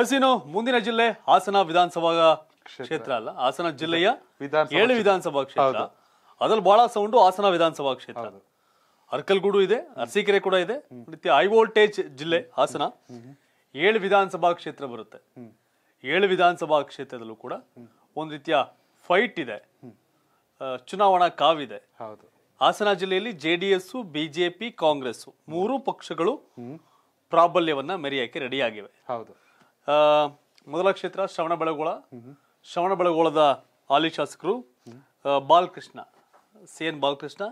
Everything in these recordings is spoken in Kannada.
ಎಸ್ ಮುಂದಿನ ಜಿಲ್ಲೆ ಹಾಸನ ವಿಧಾನಸಭಾ ಕ್ಷೇತ್ರ ಅಲ್ಲ ಹಾಸನ ಜಿಲ್ಲೆಯ ಏಳು ವಿಧಾನಸಭಾ ಕ್ಷೇತ್ರ ಅದ್ರಲ್ಲಿ ಬಹಳ ಸೌಂಡು ಹಾಸನ ವಿಧಾನಸಭಾ ಕ್ಷೇತ್ರ ಅರ್ಕಲ್ಗೂಡು ಇದೆ ಅರಸೀಕೆರೆ ಕೂಡ ಇದೆ ರೀತಿಯ ಹೈ ವೋಲ್ಟೇಜ್ ಜಿಲ್ಲೆ ಹಾಸನ ಏಳು ವಿಧಾನಸಭಾ ಕ್ಷೇತ್ರ ಬರುತ್ತೆ ಏಳು ವಿಧಾನಸಭಾ ಕ್ಷೇತ್ರದಲ್ಲೂ ಕೂಡ ಒಂದ್ ರೀತಿಯ ಫೈಟ್ ಇದೆ ಚುನಾವಣಾ ಕಾವಿದೆ ಹಾಸನ ಜಿಲ್ಲೆಯಲ್ಲಿ J D S BJP Congress ಮೂರು ಪಕ್ಷಗಳು ಪ್ರಾಬಲ್ಯವನ್ನ ಮೆರೆಯಕ್ಕೆ ರೆಡಿಯಾಗಿವೆ ಹೌದು ಮೊದಲ ಕ್ಷೇತ್ರ ಶ್ರವಣ ಬೆಳಗೋಳ ಶ್ರವಣ ಬೆಳಗೋಳದ ಹಾಲಿ ಶಾಸಕರು Balakrishna C N Balakrishna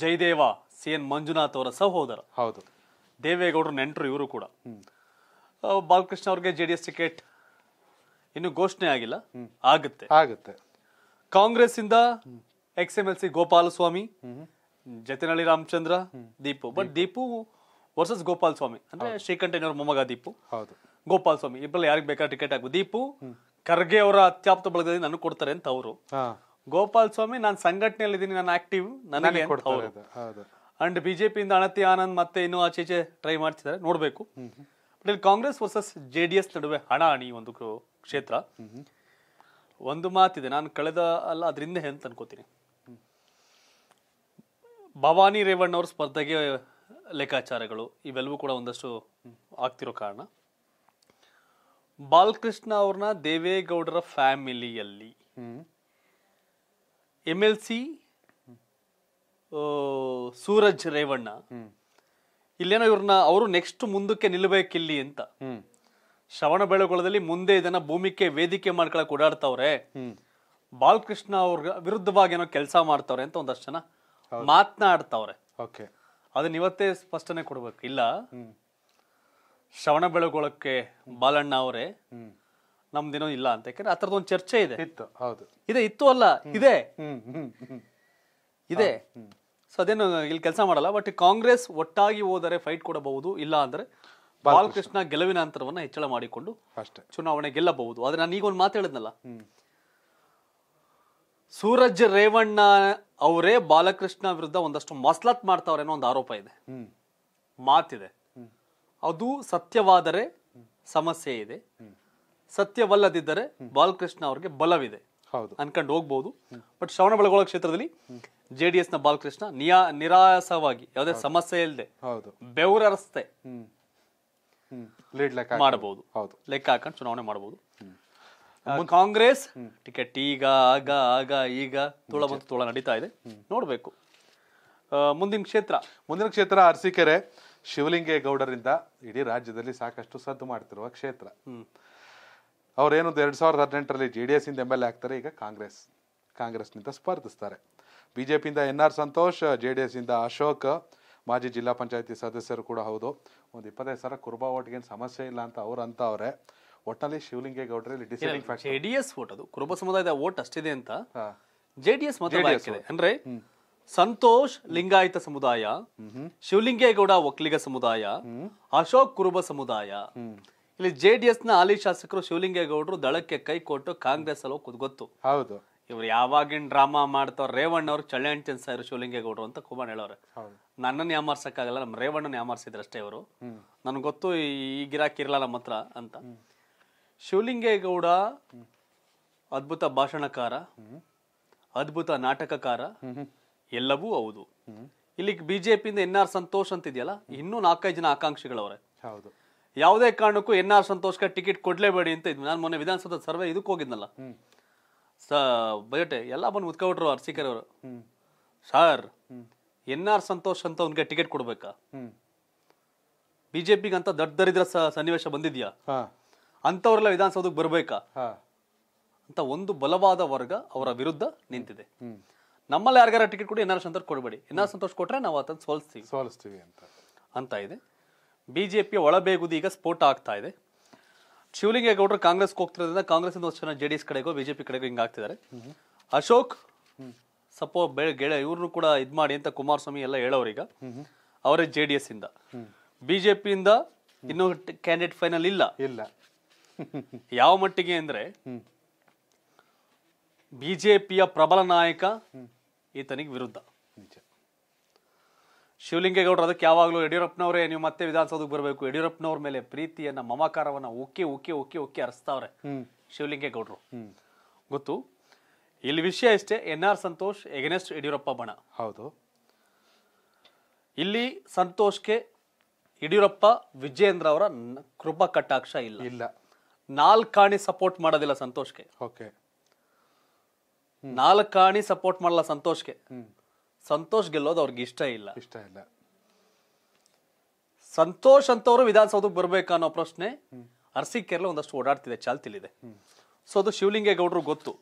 Jayadeva C N Manjunath ಅವರ ಸಹೋದರ ಹೌದು ದೇವೇಗೌಡರು ನೆಂಟರು ಇವರು ಕೂಡ ಬಾಲಕೃಷ್ಣ ಅವ್ರಿಗೆ ಜೆ ಡಿ ಎಸ್ ಟಿಕೆಟ್ ಇನ್ನು ಘೋಷಣೆ ಆಗಿಲ್ಲ ಆಗುತ್ತೆ ಆಗುತ್ತೆ ಕಾಂಗ್ರೆಸ್ ಇಂದ ex M L C Gopalaswamy Jathinahalli Ramachandra Deepu but Deepu versus Gopalaswamy ಅಂದ್ರೆ ಶ್ರೀಕಂಠಯ್ಯನವ್ರ ಮೊಮ್ಮಗ ದೀಪು ಹೌದು ಗೋಪಾಲ್ ಸ್ವಾಮಿ ಇಬ್ಬರಲ್ಲಿ ಯಾರಿಗೆ ಬೇಕಾದ್ರೆ ಟಿಕೆಟ್ ಹಾಕ್ಬೋದು ದೀಪು ಖರ್ಗೆ ಅವರ ಅತ್ಯಾಪ್ತ ಬಳಗದಲ್ಲಿ ನನಗೆ ಕೊಡ್ತಾರೆ ಅಂತ ಅವರು ಗೋಪಾಲ್ ಸ್ವಾಮಿ ನಾನು ಸಂಘಟನೆಯಲ್ಲಿ ಇದ್ದೀನಿ ನಾನು ಆಕ್ಟಿವ್ ನನಗೆ ಅಂಡ್ ಬಿಜೆಪಿಯಿಂದ ಅಣತಿ ಆನಂದ್ ಮತ್ತೆ ಆಚೆ ಈಚೆ ಟ್ರೈ ಮಾಡ್ತಿದ್ದಾರೆ ನೋಡಬೇಕು ಬಟ್ ಇಲ್ಲಿ Congress versus J D S ನಡುವೆ ಅಣಿ ಒಂದು ಕ್ಷೇತ್ರ ಒಂದು ಮಾತಿದೆ ನಾನು ಕಳೆದ ಅಲ್ಲ ಅದರಿಂದ ಅಂತ ಅನ್ಕೋತೀನಿ ಭವಾನಿ ರೇವಣ್ಣ ಅವ್ರ ಸ್ಪರ್ಧೆಗೆ ಲೆಕ್ಕಾಚಾರಗಳು ಇವೆಲ್ಲವೂ ಕೂಡ ಒಂದಷ್ಟು ಆಗ್ತಿರೋ ಕಾರಣ ಬಾಲಕೃಷ್ಣ ಅವ್ರನ್ನ ದೇವೇಗೌಡರ ಫ್ಯಾಮಿಲಿಯಲ್ಲಿ M L C Suraj Revanna ಇಲ್ಲೇನೋ ಇವ್ರನ್ನ ಅವರು ನೆಕ್ಸ್ಟ್ ಮುಂದಕ್ಕೆ ನಿಲ್ಲಬೇಕಿಲ್ಲಿ ಅಂತ ಶ್ರವಣ ಬೆಳಗೊಳದಲ್ಲಿ ಮುಂದೆ ಇದನ್ನ ಭೂಮಿಕೆ ವೇದಿಕೆ ಮಾಡ್ಕೊಳಕ್ ಓಡಾಡ್ತಾವ್ರೆ ಬಾಲಕೃಷ್ಣ ಅವ್ರ ವಿರುದ್ಧವಾಗಿ ಏನೋ ಕೆಲಸ ಮಾಡ್ತಾವ್ರೆ ಅಂತ ಒಂದಷ್ಟು ಜನ ಮಾತನಾಡ್ತಾವ್ರೆ ಅದನ್ನ ಇವತ್ತೇ ಸ್ಪಷ್ಟನೆ ಕೊಡ್ಬೇಕು ಇಲ್ಲ ಶ್ರವಣ ಬೆಳಗೊಳಕ್ಕೆ ಬಾಲಣ್ಣ ಅವರೇ ನಮ್ದೇನೋ ಇಲ್ಲ ಅಂತ ಯಾಕಂದ್ರೆ ಆ ಒಂದು ಚರ್ಚೆ ಇದೆ ಇತ್ತು ಹೌದು ಇದೆ ಇತ್ತು ಅಲ್ಲ ಇದೆ ಇದೆ ಸೊ ಅದೇನು ಇಲ್ಲಿ ಕೆಲಸ ಮಾಡಲ್ಲ ಬಟ್ ಕಾಂಗ್ರೆಸ್ ಒಟ್ಟಾಗಿ ಹೋದರೆ ಫೈಟ್ ಕೊಡಬಹುದು ಇಲ್ಲ ಅಂದ್ರೆ ಬಾಲಕೃಷ್ಣ ಗೆಲುವಿನ ಅಂತರವನ್ನ ಹೆಚ್ಚಳ ಮಾಡಿಕೊಂಡು ಅಷ್ಟೇ ಚುನಾವಣೆ ಗೆಲ್ಲಬಹುದು ಆದ್ರೆ ನಾನು ಈಗ ಒಂದು ಮಾತು ಹೇಳಿದ್ನಲ್ಲ ಸೂರಜ್ ರೇವಣ್ಣ ಅವರೇ ಬಾಲಕೃಷ್ಣ ವಿರುದ್ಧ ಒಂದಷ್ಟು ಮಸ್ಲತ್ ಮಾಡ್ತಾವ್ರೆ ಅನ್ನೋ ಒಂದು ಆರೋಪ ಇದೆ ಮಾತಿದೆ ಅದು ಸತ್ಯವಾದರೆ ಸಮಸ್ಯೆ ಇದೆ ಸತ್ಯವಲ್ಲದಿದ್ದರೆ ಬಾಲಕೃಷ್ಣ ಅವ್ರಿಗೆ ಬಲವಿದೆ ಅನ್ಕೊಂಡು ಹೋಗ್ಬಹುದು ಬಟ್ ಶ್ರವಣ ಬೆಳಗೊಳ ಕ್ಷೇತ್ರದಲ್ಲಿ ಜೆ ಡಿ ಎಸ್ ನ ಬಾಲಕೃಷ್ಣ ನಿಯಾ ನಿರಾಸವಾಗಿ ಯಾವುದೇ ಸಮಸ್ಯೆ ಇಲ್ಲದೆ ಬೆವರಸ್ತೆ ಮಾಡಬಹುದು ಹೌದು ಲೆಕ್ಕ ಹಾಕೊಂಡು ಚುನಾವಣೆ ಮಾಡಬಹುದು ಕಾಂಗ್ರೆಸ್ ಟಿಕೆಟ್ ಈಗ ಆಗ ಆಗ ಈಗ ತುಳ ಮತ್ತು ನಡೀತಾ ಇದೆ ನೋಡ್ಬೇಕು ಮುಂದಿನ ಕ್ಷೇತ್ರ ಮುಂದಿನ ಕ್ಷೇತ್ರ ಅರಸೀಕೆರೆ ಶಿವಲಿಂಗೇಗೌಡರಿಂದ ಇಡೀ ರಾಜ್ಯದಲ್ಲಿ ಸಾಕಷ್ಟು ಸದ್ದು ಮಾಡ್ತಿರುವ ಕ್ಷೇತ್ರ ಅವ್ರೇನು ಎರಡು ಸಾವಿರದ ಹದಿನೆಂಟರಲ್ಲಿ ಜೆ ಡಿ ಎಸ್ ಇಂದ ಎಮ್ ಎಲ್ ಎ ಆಗ್ತಾರೆ ಈಗ ಕಾಂಗ್ರೆಸ್ ಕಾಂಗ್ರೆಸ್ನಿಂದ ಸ್ಪರ್ಧಿಸ್ತಾರೆ ಬಿ ಜೆ ಪಿಯಿಂದ N R Santosh J D Ashok ಮಾಜಿ ಜಿಲ್ಲಾ ಪಂಚಾಯತಿ ಸದಸ್ಯರು ಕೂಡ ಹೌದು ಒಂದು ಇಪ್ಪತ್ತೈದು ಸಾವಿರ ಕುರುಬಾ ಓಟ್ಗೇನು ಸಮಸ್ಯೆ ಇಲ್ಲ ಅಂತ ಅವ್ರು ಅಂತ ಅವರೇ ಒಟ್ಟಿನಲ್ಲಿ ಶಿವಲಿಂಗೇಗೌಡರಲ್ಲಿ deciding factor J D S vote ಅದು ಕುರುಬ ಸಮುದಾಯದ ಓಟ್ ಅಷ್ಟಿದೆ ಅಂತ ಜೆ ಡಿ ಎಸ್ ಅಂದ್ರೆ ಸಂತೋಷ್ ಲಿಂಗಾಯತ ಸಮುದಾಯ ಶಿವಲಿಂಗೇಗೌಡ ಒಕ್ಕಲಿಗ ಸಮುದಾಯ ಅಶೋಕ್ ಕುರುಬ ಸಮುದಾಯ ಇಲ್ಲಿ ಜೆ ಡಿ ಎಸ್ ನ ಹಾಲಿ ಶಾಸಕರು ಶಿವಲಿಂಗೇಗೌಡರು ದಳಕ್ಕೆ ಕೈ ಕೊಟ್ಟು ಕಾಂಗ್ರೆಸ್ ಅಲ್ಲಿ ಹೋಗೋದು ಗೊತ್ತು ಹೌದು ಇವ್ರು ಯಾವಾಗಿನ ಡ್ರಾಮಾ ಮಾಡ್ತಾವ್ರ ರೇವಣ್ಣ ಅವ್ರು ಚಳ್ಳೆ ಹಂಚಿನ ಶಿವಲಿಂಗೇಗೌಡರು ಅಂತ ಕುಮಾರ್ ಹೇಳೋರು ನನ್ನನ್ನು ಯಾಮಾರ್ಸಕ್ಕಾಗಲ್ಲ ನಮ್ಮ ರೇವಣ್ಣನ ಯಾಮಾರಿಸಿದ್ರು ಅಷ್ಟೇ ಇವರು ನನ್ಗೆ ಗೊತ್ತು ಈ ಗಿರಾಕಿ ಇರಲ್ಲ ನಮ್ಮ ಹತ್ರ ಅಂತ ಶಿವಲಿಂಗೇಗೌಡ ಅದ್ಭುತ ಭಾಷಣಕಾರ ಅದ್ಭುತ ನಾಟಕಕಾರ ಎಲ್ಲವೂ ಹೌದು ಇಲ್ಲಿ ಬಿಜೆಪಿಯಿಂದ ಎನ್ ಆರ್ ಸಂತೋಷ್ ಅಂತಿದೆಯಲ್ಲ ಇನ್ನೂ ನಾಲ್ಕೈದು ಜನ ಆಕಾಂಕ್ಷಿಗಳವರೇ ಹೌದು ಯಾವುದೇ ಕಾರಣಕ್ಕೂ ಎನ್ ಆರ್ ಸಂತೋಷ್ಗೆ ಟಿಕೆಟ್ ಕೊಡ್ಲೇಬೇಡಿ ಅಂತ ಇದ್ವಿ ನಾನು ಮೊನ್ನೆ ವಿಧಾನಸೌಧ ಸರ್ವೆ ಇದಕ್ಕೆ ಹೋಗಿದ್ನಲ್ಲ ಸ ಬಜೆಟ್ ಎಲ್ಲ ಬಂದು ಮುತ್ಕೊಬಿಟ್ರು ಅರ್ಸಿಕರ್ ಅವರು ಸರ್ ಎನ್ ಆರ್ ಸಂತೋಷ್ ಅಂತ ಅವ್ನಿಗೆ ಟಿಕೆಟ್ ಕೊಡ್ಬೇಕಾ ಬಿಜೆಪಿಗೆ ಅಂತ ದಡ್ಡ ದರಿದ್ರ ಸನ್ನಿವೇಶ ಬಂದಿದ್ಯಾ ಅಂತವ್ರೆಲ್ಲ ವಿಧಾನಸೌಧಕ್ಕೆ ಬರ್ಬೇಕಾ ಅಂತ ಒಂದು ಬಲವಾದ ವರ್ಗ ಅವರ ವಿರುದ್ಧ ನಿಂತಿದೆ ನಮ್ಮಲ್ಲಿ ಯಾರಿಗಾರ ಟಿಕೆಟ್ ಕೊಡಿ ಏನಾರು ಸಂತೋಷ ಕೊಡಬೇಡಿ ಏನಾರು ಸಂತೋಷ ಕೊಟ್ರೆ ನಾವು ಅದನ್ನು ಸೋಲಿಸ್ತೀವಿ ಸೋಲಿಸ್ತೀವಿ ಅಂತ ಅಂತ ಇದೆ ಬಿ ಜೆ ಪಿಯ ಈಗ ಸ್ಫೋಟ ಆಗ್ತಾ ಇದೆ ಶಿವಲಿಂಗೇಗೌಡರು ಕಾಂಗ್ರೆಸ್ಗೆ ಹೋಗ್ತಿರೋದ್ರಿಂದ ಕಾಂಗ್ರೆಸ್ ವರ್ಷ ಜನ ಜೆ ಡಿ ಎಸ್ ಕಡೆಗೋ ಬಿ ಜೆ ಕಡೆಗೋ ಹಿಂಗೆ ಆಗ್ತಿದ್ದಾರೆ ಅಶೋಕ್ ಸಪೋ ಬೆಳೆ ಗೆಳೆ ಇವ್ರನ್ನು ಕೂಡ ಇದು ಮಾಡಿ ಅಂತ ಕುಮಾರಸ್ವಾಮಿ ಎಲ್ಲ ಈಗ ಅವರೇ ಜೆ ಡಿ ಎಸ್ ಇಂದ ಬಿ ಜೆ ಪಿಯಿಂದ ಇನ್ನೂ ಕ್ಯಾಂಡಿಡೇಟ್ ಫೈನಲ್ ಇಲ್ಲ ಇಲ್ಲ ಯಾವ ಮಟ್ಟಿಗೆ ಅಂದ್ರೆ ಬಿಜೆಪಿಯ ಪ್ರಬಲ ನಾಯಕ ಈತನಿಗೆ ವಿರುದ್ಧ ನಿಜ ಶಿವಲಿಂಗೇಗೌಡರು ಅದಕ್ಕೆ ಯಾವಾಗಲೂ ಯಡಿಯೂರಪ್ಪನವರೇ ನೀವು ಮತ್ತೆ ವಿಧಾನಸೌಧಕ್ಕೆ ಬರಬೇಕು ಯಡಿಯೂರಪ್ಪನವ್ರ ಮೇಲೆ ಪ್ರೀತಿಯನ್ನ ಮಮಕಾರವನ್ನ ಉಕ್ಕಿ ಉಕ್ಕಿ ಉಕ್ಕಿ ಉಕ್ಕಿ ಹರಿಸ್ತಾವ್ರೆ ಶಿವಲಿಂಗೇಗೌಡರು ಗೊತ್ತು ಇಲ್ಲಿ ವಿಷಯ ಇಷ್ಟೇ N R Santosh against Yeddyurappa ಬಣ ಹೌದು ಇಲ್ಲಿ ಸಂತೋಷ್ಗೆ ಯಡಿಯೂರಪ್ಪ ವಿಜಯೇಂದ್ರ ಅವರ ಕೃಪಾ ಕಟಾಕ್ಷ ಇಲ್ಲ ಇಲ್ಲ ನಾಲ್ಕಾಣಿ ಸಪೋರ್ಟ್ ಮಾಡೋದಿಲ್ಲ ಸಂತೋಷ್ಗೆ ಓಕೆ ನಾಲ್ಕಾಣಿ ಸಪೋರ್ಟ್ ಮಾಡಲ್ಲ ಸಂತೋಷ್ಗೆ ಸಂತೋಷ್ ಗೆಲ್ಲೋದು ಅವ್ರಿಗೆ ಇಷ್ಟ ಇಲ್ಲ ಇಷ್ಟ ಇಲ್ಲ ಸಂತೋಷ್ ಅಂತವರು ವಿಧಾನಸೌಧಕ್ಕೆ ಬರ್ಬೇಕು ಅನ್ನೋ ಪ್ರಶ್ನೆ ಅರಸಿಕೆರೆಲ್ಲ ಒಂದಷ್ಟು ಓಡಾಡ್ತಿದೆ ಚಾಲ್ತಿಲಿದೆ ಸೊ ಅದು ಶಿವಲಿಂಗೇಗೌಡರು ಗೊತ್ತು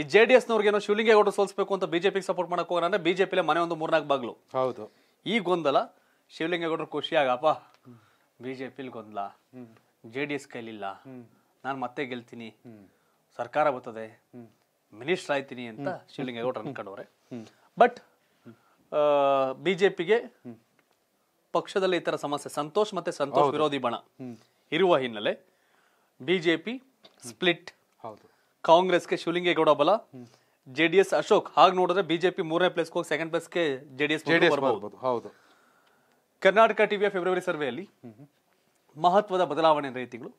ಈ ಜೆ ಡಿ ಏನೋ ಶಿವಲಿಂಗೇಗೌಡರು ಸೋಲಿಸಬೇಕು ಅಂತ ಬಿಜೆಪಿ ಸಪೋರ್ಟ್ ಮಾಡಕ್ ಅಂದ್ರೆ ಬಿಜೆಪಿ ಮನೆ ಒಂದು ಮೂರ್ನಾಕ್ ಬಾಗ್ಲು ಹೌದು ಈ ಗೊಂದಲ ಶಿವಲಿಂಗೇಗೌಡರು ಖುಷಿಯಾಗಪ್ಪ ಬಿಜೆಪಿ ಗೊಂದಲ ಜೆ ಡಿ ಎಸ್ ಕೈಲಿಲ್ಲ ನಾನು ಮತ್ತೆ ಗೆಲ್ತೀನಿ ಸರ್ಕಾರ ಬರ್ತದೆ ಮಿನಿಸ್ಟರ್ ಆಯ್ತೀನಿ ಅಂತ ಶಿವಲಿಂಗೇಗೌಡರು ಅನ್ಕೊಂಡವ್ರೆ ಬಟ್ ಬಿ ಜೆ ಪಕ್ಷದಲ್ಲಿ ಈ ಸಮಸ್ಯೆ ಸಂತೋಷ್ ಮತ್ತೆ ಸಂತೋಷ್ ವಿರೋಧಿ ಬಣ ಇರುವ ಹಿನ್ನೆಲೆ ಬಿಜೆಪಿ ಸ್ಪ್ಲಿಟ್ ಕಾಂಗ್ರೆಸ್ಗೆ ಶಿವಲಿಂಗೇಗೌಡ ಬಲ ಜೆ ಡಿ ಎಸ್ ಅಶೋಕ್ ಹಾಗೆ ನೋಡಿದ್ರೆ ಬಿಜೆಪಿ ಮೂರನೇ ಪ್ಲೇಸ್ ಹೋಗಿ ಸೆಕೆಂಡ್ ಪ್ಲೇಸ್ಗೆ ಜೆ ಡಿ ಎಸ್ ಹೌದು ಕರ್ನಾಟಕ ಟಿವಿಯ ಫೆಬ್ರವರಿ ಸರ್ವೆಯಲ್ಲಿ ಮಹತ್ವದ ಬದಲಾವಣೆ ರೈತಿಗಳು